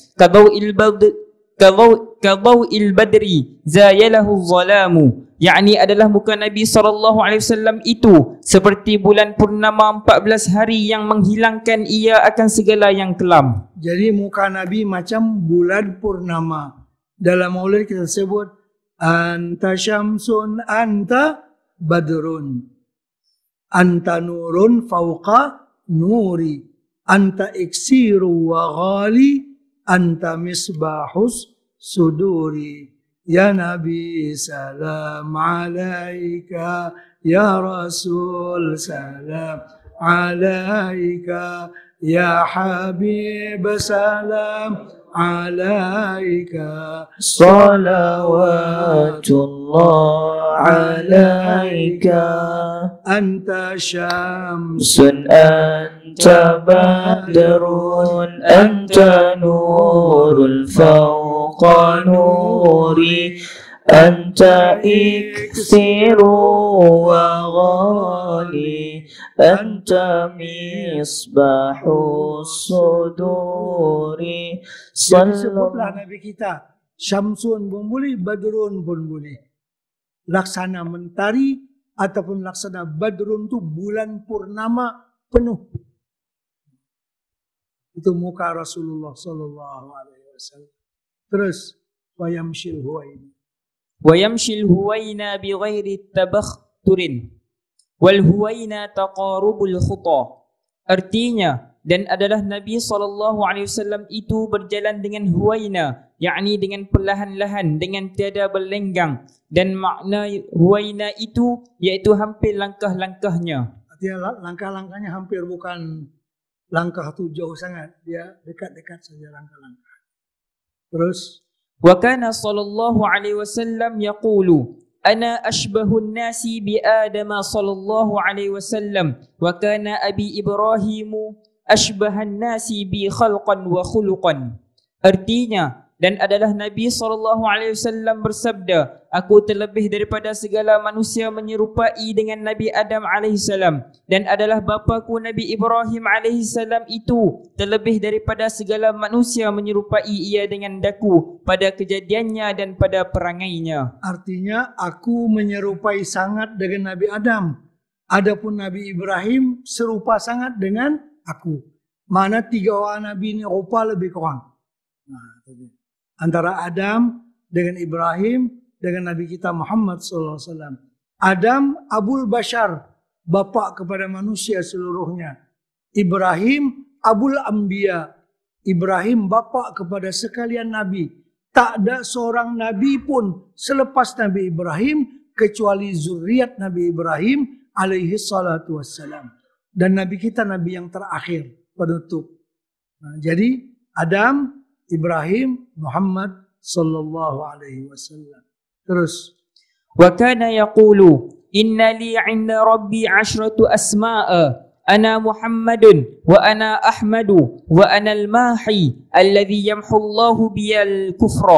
kadaw il badri zayalahu zalamu yakni adalah muka Nabi sallallahu alaihi wasallam itu seperti bulan purnama 14 hari yang menghilangkan ia akan segala yang kelam jadi muka Nabi macam bulan purnama dalam maulid kita sebut anta syamsun anta badrun anta nurun fauqa nuri anta iksiru wa ghali أنت مصباح صدوري يا نبي سلام عليك يا رسول سلام عليك يا حبيب سلام عليك صلوات الله عليك أنت شمس أنت تبادر أنت نور فوق نوري أنت إكسير وغالي أنت مصباح الصدور صلى الله عليه وسلم Syamsun pun boleh, Badrun pun boleh. Laksana mentari ataupun laksana Badrun tu bulan purnama penuh itu muka Rasulullah sallallahu alaihi wasallam terus wayamshil huwaina wayamshil huwaina bi ghairi tabakhturin wal huwaina taqarubul khuta artinya dan adalah Nabi sallallahu alaihi wasallam itu berjalan dengan huwaina yakni dengan perlahan-lahan dengan tiada berlenggang dan makna huwaina itu iaitu hampir langkah-langkahnya dia langkah-langkahnya hampir bukan langkah tu jauh sangat dia dekat-dekat saja langkah-langkah terus wa kana sallallahu alaihi wasallam yaqulu ana ashbahu an-nasi bi adama sallallahu alaihi wasallam wa kana abi ibrahimu ashbahu an-nasi bi khalqan wa khuluqan artinya dan adalah Nabi saw bersabda aku terlebih daripada segala manusia menyerupai dengan Nabi Adam as, dan adalah bapaku Nabi Ibrahim as itu terlebih daripada segala manusia menyerupai ia dengan daku pada kejadiannya dan pada perangainya artinya aku menyerupai sangat dengan Nabi Adam adapun Nabi Ibrahim serupa sangat dengan aku mana tiga orang nabi ini rupa lebih kurang nah tadi antara Adam dengan Ibrahim dengan Nabi kita Muhammad SAW. Adam Abul Bashar, bapa kepada manusia seluruhnya. Ibrahim Abul Ambia. Ibrahim bapa kepada sekalian Nabi. Tak ada seorang Nabi pun selepas Nabi Ibrahim kecuali zuriat Nabi Ibrahim alaihi salatu wassalam. Dan Nabi kita Nabi yang terakhir penutup. Nah, jadi Adam, ابراهيم محمد صلى الله عليه Terus. Wa وكان يقول ان لي عند ربي عشرة اسماء أنا محمد وأنا أحمد وأنا الماحي الذي يمحو الله بي الكفر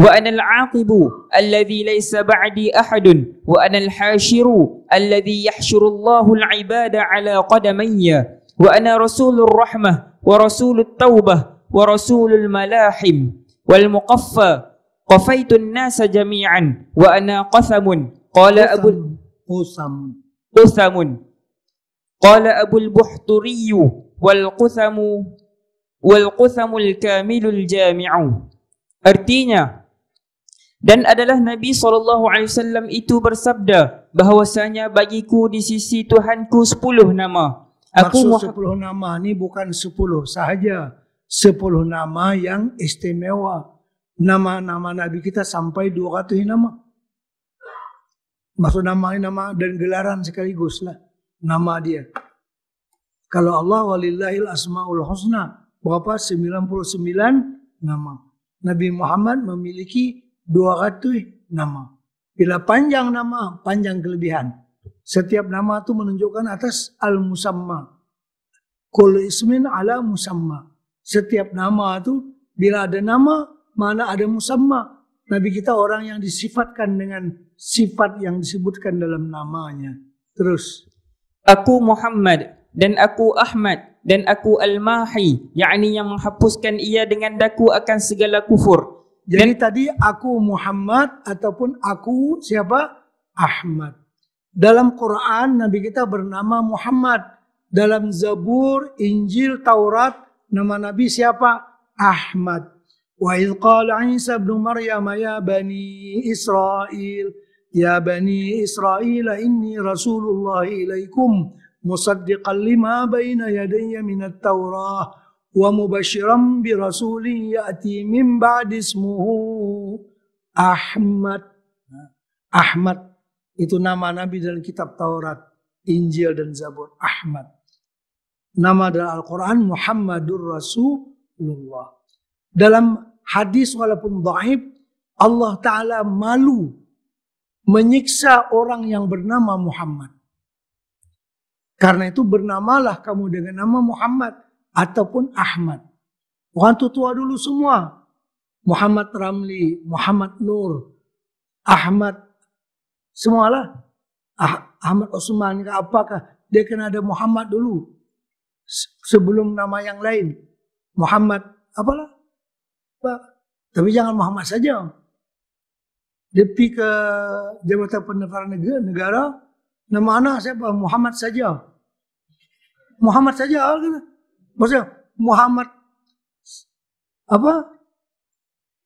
وأنا العاقب الذي ليس بعدي أحد وأنا الحاشر الذي يحشر الله العباد على قدمي وأنا رسول الرحمة ورسول التوبة ورسول الملاحم والمقفى قفيت الناس جميعا وأنا قثم قال أبو قثم قثم قال أبو البحتري والقثم والقثم الكامل الجامع artinya dan adalah Nabi saw itu bersabda bahwasanya bagiku di sisi Tuhanku sepuluh nama aku Maksud sepuluh nama ni bukan sepuluh sahaja sepuluh nama yang istimewa. Nama-nama Nabi kita sampai 200 nama. Maksud nama-nama dan gelaran sekaligus lah. Nama dia. Kalau Allah walillahil asma'ul husna. Berapa? 99 nama. Nabi Muhammad memiliki 200 nama. Bila panjang nama, panjang kelebihan. Setiap nama itu menunjukkan atas al-musamma. Kul ismin ala musamma Setiap nama itu, bila ada nama, mana ada musamma. Nabi kita orang yang disifatkan dengan sifat yang disebutkan dalam namanya. Terus. Aku Muhammad dan aku Ahmad dan aku Al-Mahi. Yang yang menghapuskan ia dengan daku akan segala kufur. Jadi dan, tadi aku Muhammad ataupun aku siapa? Ahmad. Dalam Quran Nabi kita bernama Muhammad. Dalam Zabur, Injil, Taurat, Nama Nabi siapa? Ahmad. Wa idh qala Isa ibn Maryam ya bani Israel ya bani Israel inni rasulullah ilaikum musaddiqan lima baina yadayya min at-taurah wa mubashiran bi rasulin ya'ti min ba'di ismuhu Ahmad. Ahmad itu nama nabi dalam kitab Taurat, Injil dan Zabur. Ahmad. Nama adalah Al-Quran Muhammadur Rasulullah. Dalam hadis walaupun dhaif, Allah Ta'ala malu menyiksa orang yang bernama Muhammad. Karena itu bernamalah kamu dengan nama Muhammad ataupun Ahmad. Orang tua dulu semua. Muhammad Ramli, Muhammad Nur, Ahmad, semualah. Ah, Ahmad Osman, apakah dia kena ada Muhammad dulu. sebelum nama yang lain. Muhammad apalah. Pak. Tapi jangan Muhammad saja. Dia ke Jabatan Pendaftaran Negara, negara nama anak siapa? Muhammad saja. Muhammad saja. Ah, Maksudnya Muhammad apa?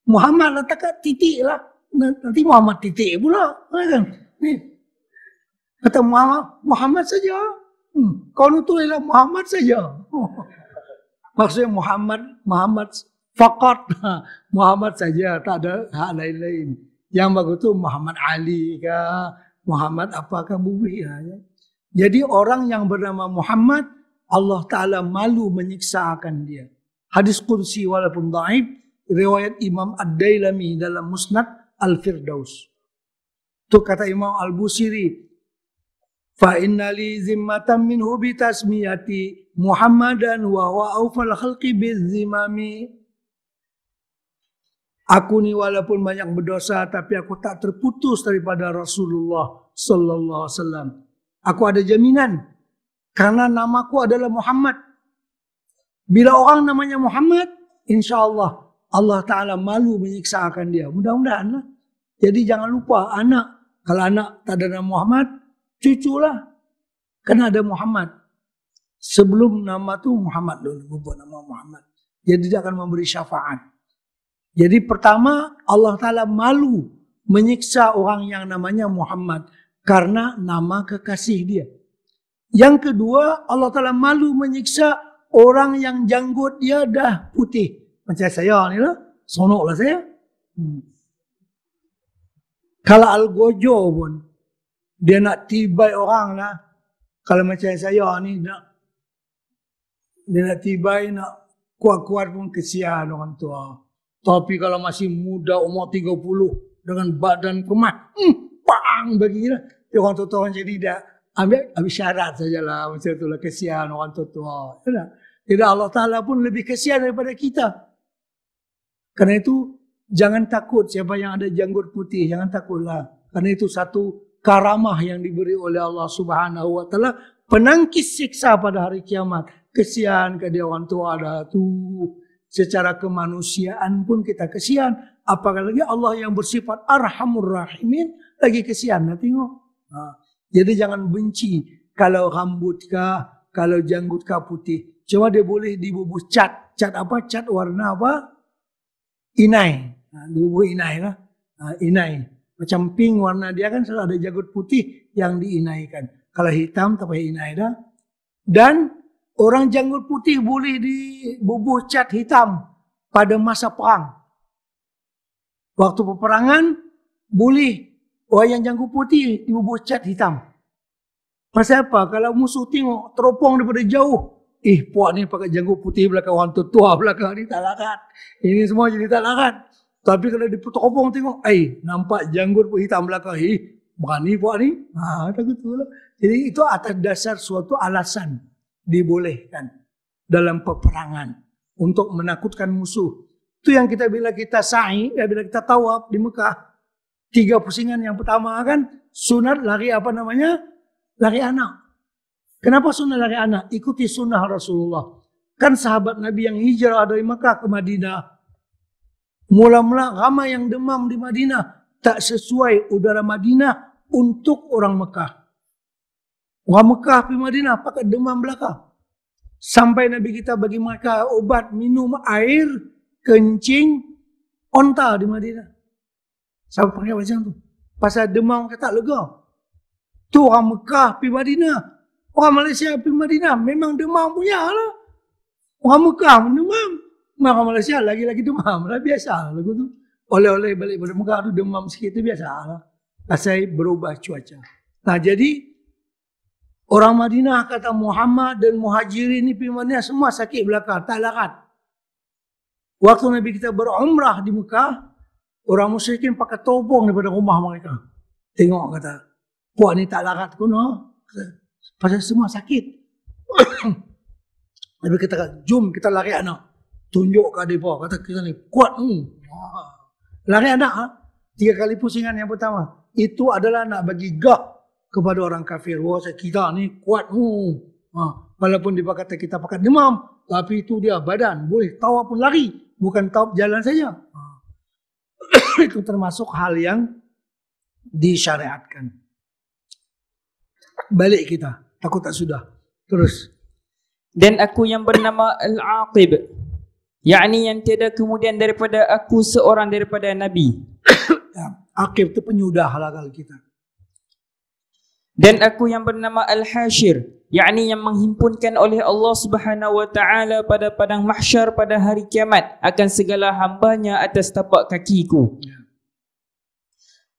Muhammad letak lah, titik lah. Nanti Muhammad titik pula. Kan? Kata Muhammad, Muhammad saja. Hmm, kalau itu Muhammad saja. Oh. Maksudnya Muhammad, Muhammad fakat, [LAUGHS] Muhammad saja, tak ada hal lain-lain. Yang bagus itu Muhammad Ali kah, Muhammad apakah bumi ya. Jadi orang yang bernama Muhammad, Allah Ta'ala malu menyiksa dia. Hadis kursi walaupun daib, riwayat Imam Ad-Dailami dalam Musnad Al-Firdaus. Itu kata Imam Al-Busiri, فإن لي ذمة Muhammadan بتسميتي محمدا وهو أوفى الخلق بالذمام Aku ni walaupun banyak berdosa tapi aku tak terputus daripada Rasulullah sallallahu alaihi wasallam. Aku ada jaminan karena namaku adalah Muhammad. Bila orang namanya Muhammad, insyaallah Allah taala malu menyiksa akan dia. mudah mudahanlah Jadi jangan lupa anak kalau anak tak ada nama Muhammad, cuculah. Kerana ada Muhammad. Sebelum nama tu Muhammad dulu. Membuat nama Muhammad. Jadi dia akan memberi syafaat. Jadi pertama Allah Ta'ala malu menyiksa orang yang namanya Muhammad. Karena nama kekasih dia. Yang kedua Allah Ta'ala malu menyiksa orang yang janggut dia dah putih. Macam saya ni lah. Sonok lah saya. Hmm. Kalau Al-Gojo pun dia nak tibai orang lah. Kalau macam saya ni nak dia nak tibai nak kuat-kuat pun kesian orang tua. Tapi kalau masih muda umur tiga puluh dengan badan kemas, hmm, bang bagi lah. Dia orang tua-tua macam ni dah ambil habis syarat sajalah macam tu lah kesian orang tua-tua. Ya Jadi Allah Ta'ala pun lebih kesian daripada kita. Karena itu jangan takut siapa yang ada janggut putih, jangan takutlah. Karena itu satu karamah yang diberi oleh Allah Subhanahu wa taala penangkis siksa pada hari kiamat. Kesian ke dia orang tua ada tu. Secara kemanusiaan pun kita kesian, apalagi Allah yang bersifat Arhamur Rahimin lagi kesian. Nah, tengok. Ha. Jadi jangan benci kalau rambut kah, kalau janggut kah putih. Cuma dia boleh dibubuh cat. Cat apa? Cat warna apa? Inai. Ha, dibubuh inai lah. Ha, inai macam pink warna dia kan selalu ada jagut putih yang diinaikan. Kalau hitam tak payah inai dah. Dan orang janggut putih boleh dibubuh cat hitam pada masa perang. Waktu peperangan boleh wayang janggut putih dibubuh cat hitam. Pasal apa? Kalau musuh tengok teropong daripada jauh. Eh puak ni pakai janggut putih belakang orang tua belakang ni tak larat. Ini semua jadi tak larat. Tapi kalau di Petopong tengok, eh nampak janggut pun hitam belakang. Eh, berani puak ni. Ha, ada gitu lah. Jadi itu atas dasar suatu alasan dibolehkan dalam peperangan untuk menakutkan musuh. Itu yang kita bila kita sa'i, ya, eh, bila kita tawaf di Mekah. Tiga pusingan yang pertama kan sunat lari apa namanya? Lari anak. Kenapa sunnah lari anak? Ikuti sunnah Rasulullah. Kan sahabat Nabi yang hijrah dari Mekah ke Madinah Mula-mula ramai yang demam di Madinah tak sesuai udara Madinah untuk orang Mekah. Orang Mekah pergi Madinah pakai demam belaka. Sampai Nabi kita bagi mereka obat, minum air, kencing, onta di Madinah. Sampai pakai macam tu. Pasal demam kata tak lega. Tu orang Mekah pergi Madinah. Orang Malaysia pergi Madinah memang demam punya lah. Orang Mekah pun demam. Makan Malaysia lagi-lagi demam lah biasa lagu tu. Oleh-oleh balik pada muka tu demam sikit tu biasa lah. Pasal berubah cuaca. Nah jadi orang Madinah kata Muhammad dan Muhajirin ni pemandian semua sakit belakang. Tak larat. Waktu Nabi kita berumrah di Mekah, orang musyrikin pakai topong daripada rumah mereka. Tengok kata, puan ni tak larat kuno. Pasal semua sakit. [COUGHS] Nabi kata, jom kita lari anak. No. Tunjuk ke bawah kata kita ni kuat ni hmm. Ah. lari anak ah. tiga kali pusingan yang pertama itu adalah nak bagi gap kepada orang kafir wah saya kita ni kuat ni hmm. Ah. walaupun dia kata kita pakai demam tapi itu dia badan boleh tawa pun lari bukan tawa jalan saja [COUGHS] itu termasuk hal yang disyariatkan balik kita takut tak sudah terus dan aku yang bernama Al-Aqib yakni yang tiada kemudian daripada aku seorang daripada nabi [COUGHS] ya, akhir tu penyudah halal lah kita dan aku yang bernama al-hashir yakni yang menghimpunkan oleh Allah Subhanahu wa taala pada padang mahsyar pada hari kiamat akan segala hambanya atas tapak kakiku ya.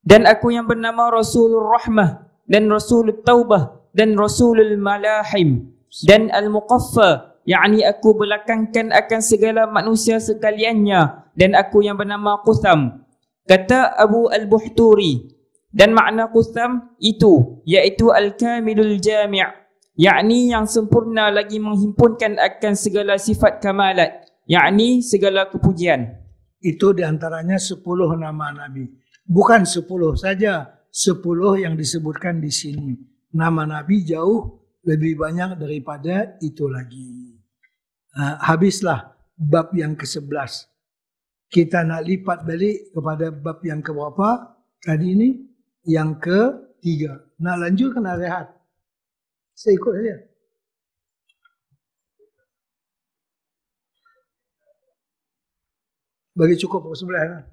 dan aku yang bernama Rasulur Rahmah dan Rasulut Taubah dan Rasulul Malahim dan Al-Muqaffa yakni aku belakangkan akan segala manusia sekaliannya dan aku yang bernama Qutham kata Abu Al-Buhturi dan makna Qutham itu iaitu Al-Kamilul Jami' yakni yang sempurna lagi menghimpunkan akan segala sifat kamalat yakni segala kepujian itu diantaranya sepuluh nama Nabi bukan sepuluh saja sepuluh yang disebutkan di sini nama Nabi jauh lebih banyak daripada itu lagi. uh, habislah bab yang ke-11. Kita nak lipat balik kepada bab yang ke berapa? Tadi ini yang ke-3. Nak lanjut kena rehat. Saya ikut saja. Bagi cukup pukul sebelah.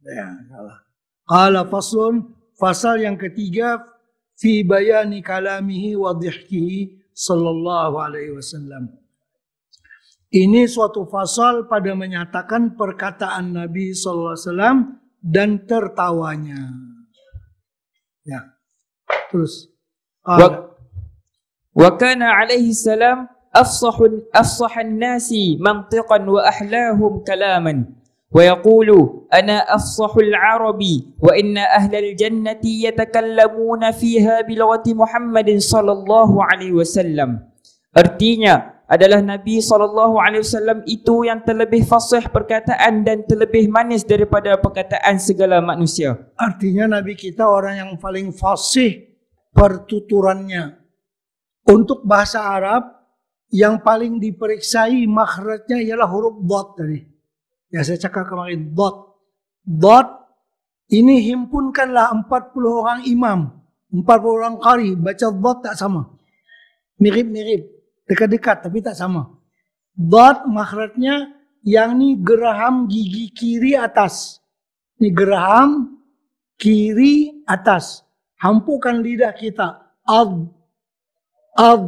Ya, salah. Qala faslun, fasal yang ketiga fi bayani kalamihi wa dihkihi sallallahu alaihi wasallam. Ini suatu fasal pada menyatakan perkataan Nabi Sallallahu SAW dan tertawanya. Ya. Terus. Wa kana alaihi salam afsahun afsahan nasi mantiqan wa ahlahum kalaman. ويقول أنا أفصح العربي وإن أهل الجنة يتكلمون فيها بلغة محمد صلى الله عليه وسلم Artinya, adalah Nabi saw itu yang terlebih fasih perkataan dan terlebih manis daripada perkataan segala manusia. Artinya Nabi kita orang yang paling fasih pertuturannya. Untuk bahasa Arab yang paling diperiksai makhrajnya ialah huruf dot tadi. Ya saya cakap kemarin dot. Dot ini himpunkanlah 40 orang imam, 40 orang qari baca dot tak sama. Mirip-mirip dekat-dekat tapi tak sama. Dot makhrajnya yang ni geraham gigi kiri atas. Ni geraham kiri atas. Hampukan lidah kita. Ab ab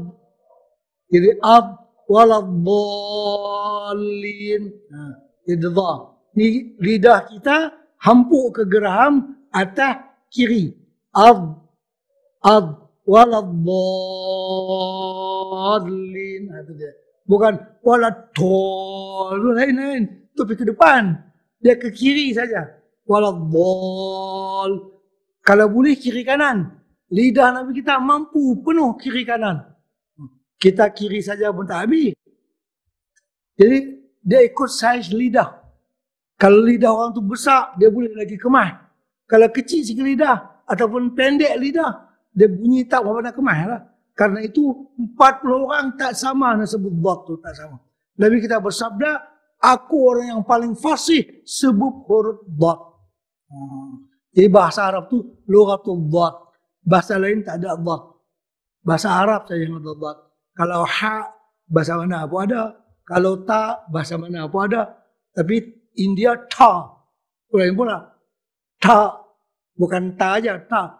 jadi ab waladdallin. Ha, jadi dha. Ni lidah kita hampuk ke geraham atas kiri. Ab ab Wala الضالين itu dia bukan wala tolu lain lain tapi ke depan dia ke kiri saja wala dol kalau boleh kiri kanan lidah nabi kita mampu penuh kiri kanan kita kiri saja pun tak habis jadi dia ikut saiz lidah kalau lidah orang tu besar dia boleh lagi kemas kalau kecil sikit lidah ataupun pendek lidah dia bunyi tak apa nak kemah lah. Karena itu empat puluh orang tak sama nak sebut bab tu tak sama. Nabi kita bersabda, aku orang yang paling fasih sebut huruf bab. Ha. Jadi bahasa Arab tu tu dhat. Bahasa lain tak ada dhat. Bahasa Arab saja yang ada dhat. Kalau ha bahasa mana apa ada? Kalau ta bahasa mana apa ada? Tapi India ta. Kurang pula. Ta bukan ta aja ta.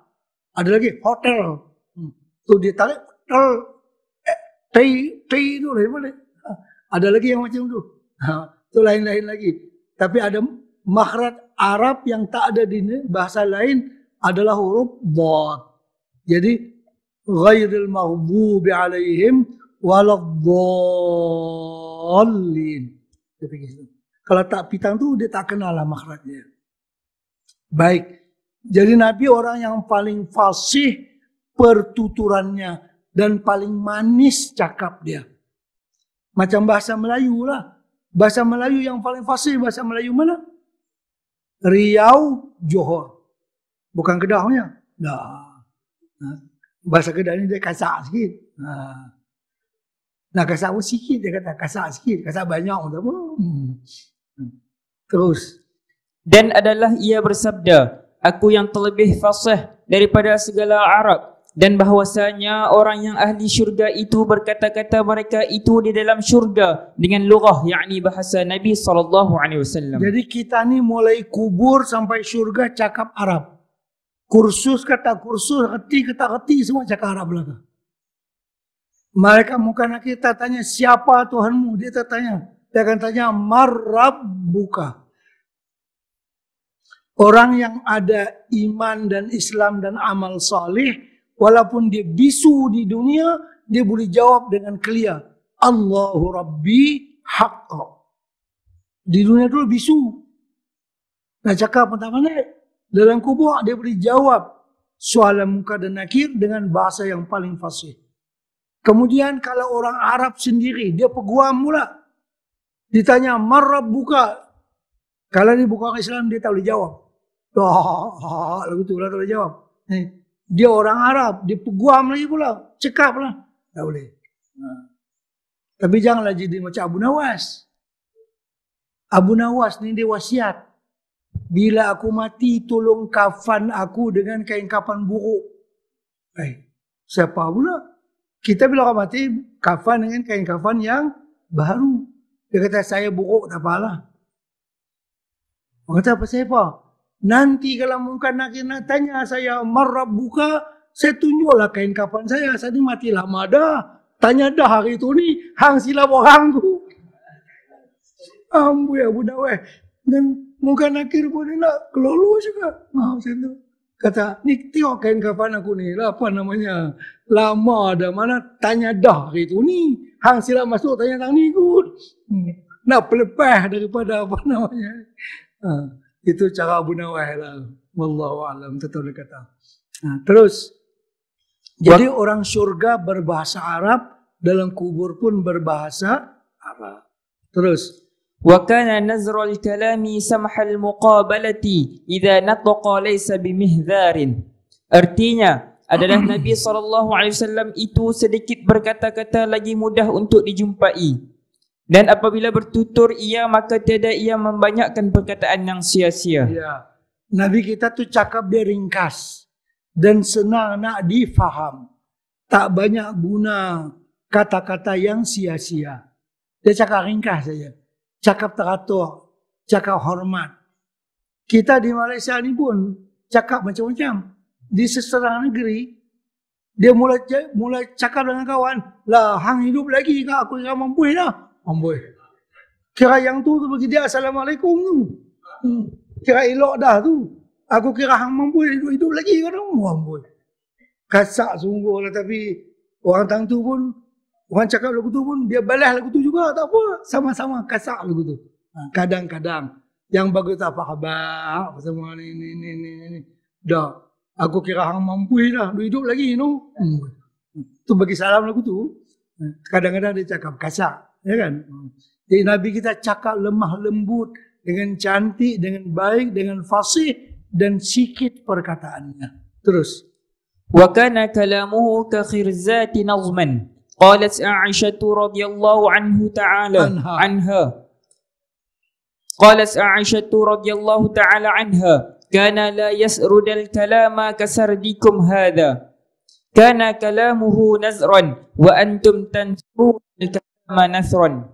Ada lagi hotel. Hmm. Tuh ditarik hotel. Eh, tei, tei itu dari mana? Ah, ada lagi yang macam itu. Itu ah, lain-lain lagi. Tapi ada makrat Arab yang tak ada di bahasa lain adalah huruf dot. Jadi ghairil maghdubi alaihim waladdallin. Kalau tak pitang tuh dia tak kenal lah makratnya. Baik. Jadi Nabi orang yang paling fasih pertuturannya dan paling manis cakap dia. Macam bahasa Melayu lah. Bahasa Melayu yang paling fasih bahasa Melayu mana? Riau Johor. Bukan Kedahnya. Nah. Ha. Bahasa Kedah ni dia kasar sikit. Ha. Nah, kasar pun sikit dia kata. Kasar sikit. Kasar banyak. Hmm. hmm. Terus. Dan adalah ia bersabda, aku yang terlebih fasih daripada segala Arab dan bahwasanya orang yang ahli syurga itu berkata-kata mereka itu di dalam syurga dengan lughah yakni bahasa Nabi sallallahu alaihi wasallam. Jadi kita ni mulai kubur sampai syurga cakap Arab. Kursus kata kursus, reti kata reti semua cakap Arab belaka. Mereka muka nak kita tanya siapa Tuhanmu? Dia tak tanya. Dia akan tanya marab buka. Orang yang ada iman dan Islam dan amal salih, walaupun dia bisu di dunia, dia boleh jawab dengan clear. Allahu Rabbi haqqa. Di dunia dulu bisu. Nak cakap apa tak pandai. Dalam kubur dia boleh jawab soalan muka dan nakir dengan bahasa yang paling fasih. Kemudian kalau orang Arab sendiri, dia peguam mula. Ditanya, marab buka. Kalau dia buka Islam, dia tak boleh jawab. Tak, lagu tu lah tak jawab. Eh, dia orang Arab, dia peguam lagi pula. Cekap lah. Tak boleh. Ha. Tapi janganlah jadi macam Abu Nawas. Abu Nawas ni dia wasiat. Bila aku mati, tolong kafan aku dengan kain kafan buruk. Eh, siapa pula? Kita bila orang mati, kafan dengan kain kafan yang baru. Dia kata, saya buruk, tak apalah. Orang kata, apa saya apa? Nanti kalau muka nak tanya saya marah buka, saya tunjulah kain kapan saya. Saya ni mati lama dah. Tanya dah hari tu ni, hang sila bohangku. Ambu ya budak weh. Dan muka nakir pun ni nak kelolo juga. Ah, Mau saya tu. Kata, ni tengok kain kapan aku ni. Lah, apa namanya? Lama ada mana? Tanya dah hari tu ni. Hang sila masuk tanya tang ni Hmm. Nak pelepah daripada apa [LAUGHS] namanya. Ha. Itu cara Abu Nawai lah. alam tetap kata. Nah, ha, terus jadi Buat, orang surga berbahasa Arab dalam kubur pun berbahasa Arab. Terus wa kana al kalami al muqabalati idza nataqa laysa bimihdharin. Artinya adalah [CLEARS THROAT] Nabi SAW itu sedikit berkata-kata lagi mudah untuk dijumpai. Dan apabila bertutur ia maka tiada ia membanyakkan perkataan yang sia-sia. Ya. Nabi kita tu cakap dia ringkas dan senang nak difaham. Tak banyak guna kata-kata yang sia-sia. Dia cakap ringkas saja. Cakap teratur, cakap hormat. Kita di Malaysia ni pun cakap macam-macam. Di seserang negeri, dia mula mula cakap dengan kawan, lah hang hidup lagi kak, aku tak mampu dah. Amboi. Kira yang tu tu bagi dia assalamualaikum tu. Hmm. Kira elok dah tu. Aku kira hang mampu hidup-hidup lagi kan tu. Oh, Amboi. Kasak sungguh lah tapi orang tang tu pun orang cakap lagu tu pun dia balas lagu tu juga tak apa. Sama-sama kasak lagu tu. Ha. Kadang-kadang yang bagus tak apa khabar apa semua ni ni ni ni ni. Dah. Aku kira hang mampu lah hidup hidup lagi tu. You Hmm. Tu bagi salam lagu tu. Hmm. Kadang-kadang dia cakap kasar ya kan? Jadi Nabi kita cakap lemah lembut dengan cantik, dengan baik, dengan fasih dan sikit perkataannya. Terus. Wa kana kalamuhu ka khirzati nazman. Qalat Aisyah radhiyallahu anhu ta'ala anha. anha. Qalat Aisyah radhiyallahu ta'ala anha. Kana la yasrud al-kalama kasardikum hadha. Kana kalamuhu nazran wa antum tanzurun manasron.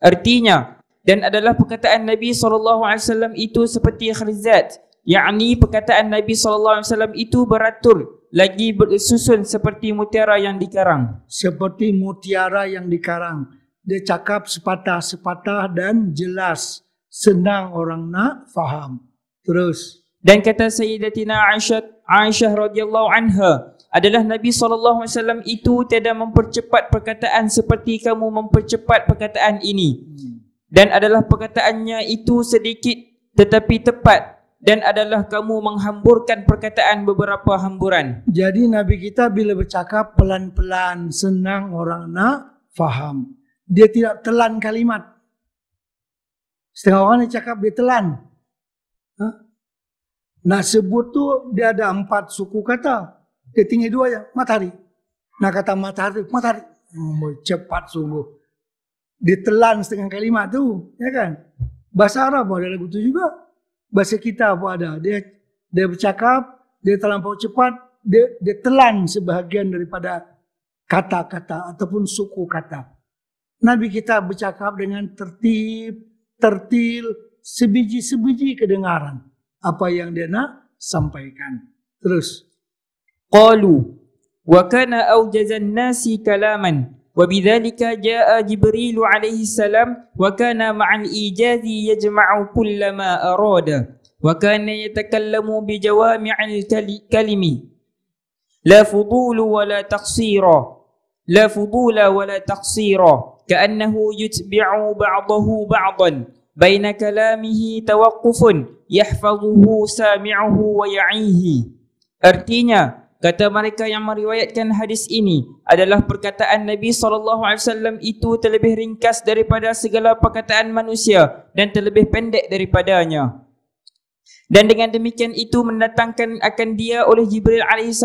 Artinya dan adalah perkataan Nabi SAW itu seperti khrizat. Yang perkataan Nabi SAW itu beratur. Lagi bersusun seperti mutiara yang dikarang. Seperti mutiara yang dikarang. Dia cakap sepatah-sepatah dan jelas. Senang orang nak faham. Terus. Dan kata Sayyidatina Aisyah, Aisyah radhiyallahu anha, adalah Nabi SAW itu tidak mempercepat perkataan seperti kamu mempercepat perkataan ini dan adalah perkataannya itu sedikit tetapi tepat dan adalah kamu menghamburkan perkataan beberapa hamburan. Jadi Nabi kita bila bercakap pelan-pelan senang orang nak faham. Dia tidak telan kalimat. Setengah orang yang cakap dia telan. Ha? Nak sebut tu dia ada empat suku kata. Titiknya dua ya, matahari. Nah kata matahari, matahari. Oh, cepat sungguh. Ditelan setengah kalimat tuh, ya kan? Bahasa Arab ada lagu itu juga. Bahasa kita apa ada. Dia dia bercakap, dia terlampau cepat, dia, dia telan sebahagian daripada kata-kata ataupun suku kata. Nabi kita bercakap dengan tertib, tertil, sebiji-sebiji kedengaran apa yang dia nak sampaikan. Terus قالوا وكان أوجز الناس كلاما وبذلك جاء جبريل عليه السلام وكان مع الإيجاز يجمع كل ما أراد وكان يتكلم بجوامع الكلم لا فضول ولا تقصيرا لا فضول ولا تقصيرا كأنه يتبع بعضه بعضا بين كلامه توقف يحفظه سامعه ويعيه Artinya, Kata mereka yang meriwayatkan hadis ini adalah perkataan Nabi SAW itu terlebih ringkas daripada segala perkataan manusia dan terlebih pendek daripadanya. Dan dengan demikian itu mendatangkan akan dia oleh Jibril AS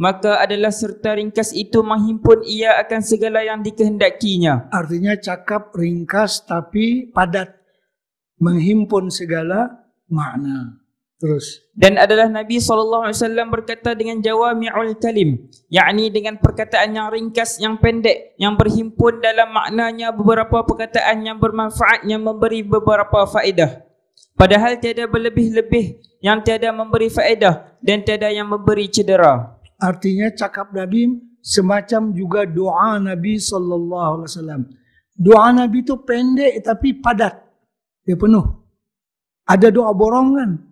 maka adalah serta ringkas itu menghimpun ia akan segala yang dikehendakinya. Artinya cakap ringkas tapi padat menghimpun segala makna. Terus. Dan adalah Nabi SAW berkata dengan jawami'ul kalim. Yakni dengan perkataan yang ringkas, yang pendek, yang berhimpun dalam maknanya beberapa perkataan yang bermanfaat, yang memberi beberapa faedah. Padahal tiada berlebih-lebih yang tiada memberi faedah dan tiada yang memberi cedera. Artinya cakap Nabi semacam juga doa Nabi SAW. Doa Nabi itu pendek tapi padat. Dia penuh. Ada doa borongan,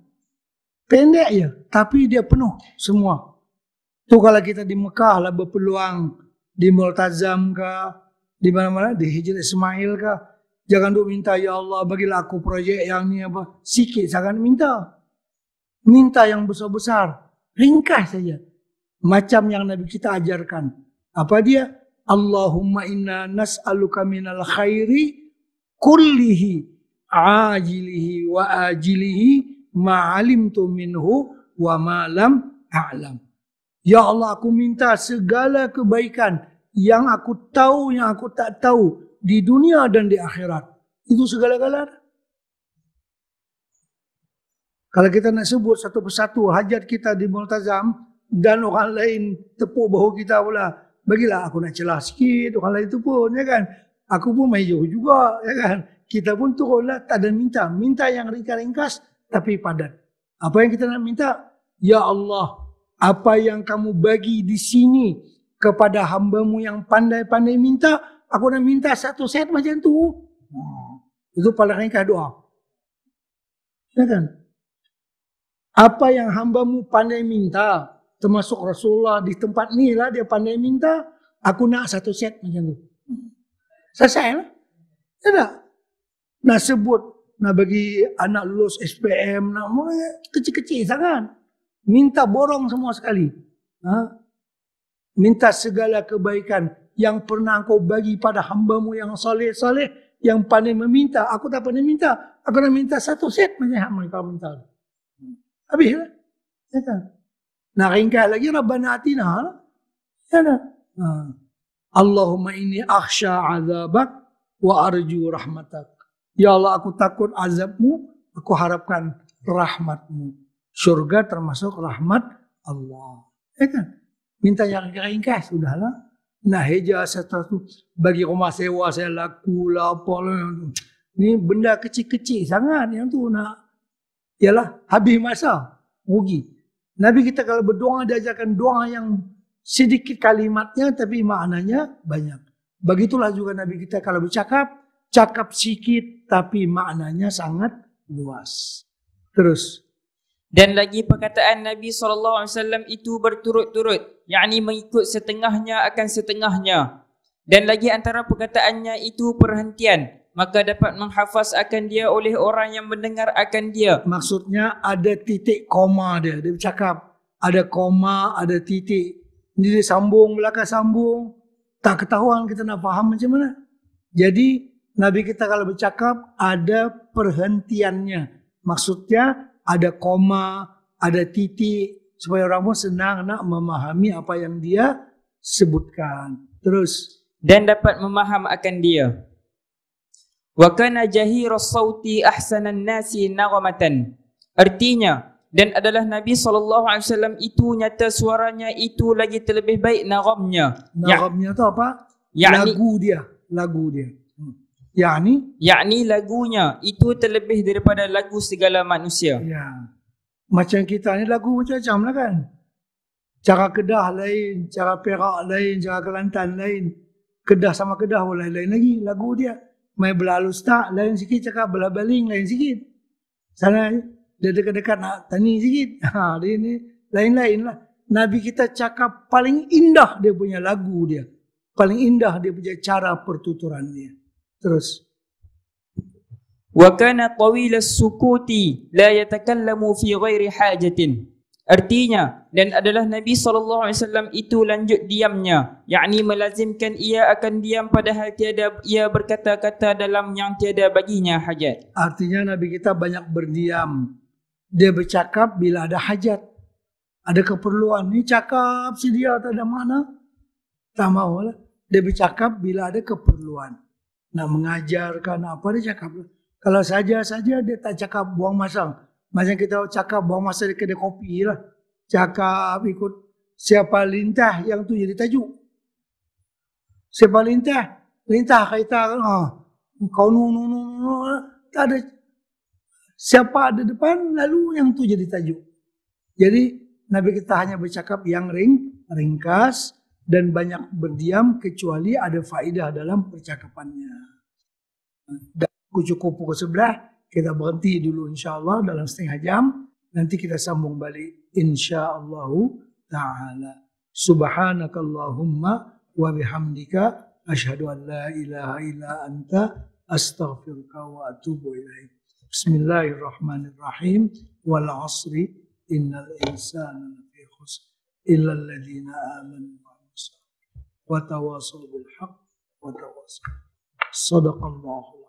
Pendek je, tapi dia penuh semua. Tu kalau kita di Mekah lah berpeluang di Multazam ke, di mana-mana, di Hijrah Ismail ke. Jangan duk minta, Ya Allah, bagilah aku projek yang ni apa. Sikit jangan minta. Minta yang besar-besar. Ringkas saja. Macam yang Nabi kita ajarkan. Apa dia? Allahumma inna nas'aluka minal khairi kullihi ajilihi wa ajilihi Ma'alim tu minhu wa ma'lam a'lam. Ya Allah aku minta segala kebaikan yang aku tahu yang aku tak tahu di dunia dan di akhirat. Itu segala-galanya. Kalau kita nak sebut satu persatu hajat kita di Multazam dan orang lain tepuk bahu kita pula. Bagilah aku nak celah sikit orang lain tu pun ya kan. Aku pun maju juga ya kan. Kita pun turunlah tak ada minta. Minta yang ringkas-ringkas tapi padat. Apa yang kita nak minta? Ya Allah, apa yang kamu bagi di sini kepada hambamu yang pandai-pandai minta, aku nak minta satu set macam tu. Hmm. Itu paling ringkas doa. Ya Apa yang hambamu pandai minta, termasuk Rasulullah di tempat ni lah dia pandai minta, aku nak satu set macam tu. Hmm. Selesai lah. Tidak. tak? sebut nak bagi anak lulus SPM, nak oh, kecil-kecil sangat. Minta borong semua sekali. Ha? Minta segala kebaikan yang pernah kau bagi pada hambamu yang soleh-soleh, yang pandai meminta. Aku tak pandai minta. Aku nak minta satu set macam yang mereka minta. Habis lah. Ya kan? Nak ringkas lagi, Rabbana Atina. Lah. Ya kan? Ha. Allahumma ini akhsha azabak wa arju rahmatak. Ya Allah aku takut azabmu, aku harapkan rahmatmu. Surga termasuk rahmat Allah. Ya kan? Minta yang ringkas, sudahlah. Nah heja setelah itu, bagi rumah sewa saya laku lah apa Ini lah. benda kecil-kecil sangat yang tu nak. Yalah, habis masa, rugi. Nabi kita kalau berdoa, dia ajarkan doa yang sedikit kalimatnya tapi maknanya banyak. Begitulah juga Nabi kita kalau bercakap, cakap sikit tapi maknanya sangat luas. Terus. Dan lagi perkataan Nabi SAW itu berturut-turut. yakni mengikut setengahnya akan setengahnya. Dan lagi antara perkataannya itu perhentian. Maka dapat menghafaz akan dia oleh orang yang mendengar akan dia. Maksudnya ada titik koma dia. Dia bercakap ada koma, ada titik. Jadi sambung, belakang sambung. Tak ketahuan kita nak faham macam mana. Jadi Nabi kita kalau bercakap ada perhentiannya. Maksudnya ada koma, ada titik supaya orang pun senang nak memahami apa yang dia sebutkan. Terus dan dapat memaham akan dia. Wa kana jahirus sauti ahsanan nasi naghamatan. Artinya dan adalah Nabi saw itu nyata suaranya itu lagi terlebih baik naghamnya. Naghamnya ya. tu apa? Ya'ni, lagu dia, lagu dia. Yakni? Yakni lagunya. Itu terlebih daripada lagu segala manusia. Ya. Macam kita ni lagu macam-macam lah kan? Cara Kedah lain, cara Perak lain, cara Kelantan lain. Kedah sama Kedah pun lain-lain lagi lagu dia. Main berlalu start lain sikit, cakap belah baling lain sikit. Sana dia dekat-dekat nak tani sikit. [LAUGHS] Ha, dia ni lain-lain lah. Nabi kita cakap paling indah dia punya lagu dia. Paling indah dia punya cara pertuturan dia. Terus. Wa kana tawil as-sukuti la yatakallamu fi ghairi hajatin. Artinya dan adalah Nabi saw itu lanjut diamnya, yakni melazimkan ia akan diam pada padahal tiada ia berkata-kata dalam yang tiada baginya hajat. Artinya Nabi kita banyak berdiam. Dia bercakap bila ada hajat. Ada keperluan ni cakap si dia tak ada mana. Tak mahu lah. Dia bercakap bila ada keperluan nak mengajarkan apa dia cakap. Kalau saja-saja dia tak cakap buang masa. Macam kita cakap buang masa di kedai kopi lah. Cakap ikut siapa lintah yang tu jadi tajuk. Siapa lintah? Lintah kaita kan. Ha. Kau nu nu nu nu. Tak ada. Siapa ada depan lalu yang tu jadi tajuk. Jadi Nabi kita hanya bercakap yang ring, ringkas, dan banyak berdiam kecuali ada faidah dalam percakapannya. Dan cukup pukul sebelah kita berhenti dulu insya Allah dalam setengah jam. Nanti kita sambung balik insya Allah ta'ala. Subhanakallahumma wa bihamdika ashadu an la ilaha illa anta Astaghfirka wa atubu ilaih. Bismillahirrahmanirrahim. Wal asri innal insana fi khusr illa alladhina amanu وتواصوا بالحق وتواصوا صدق الله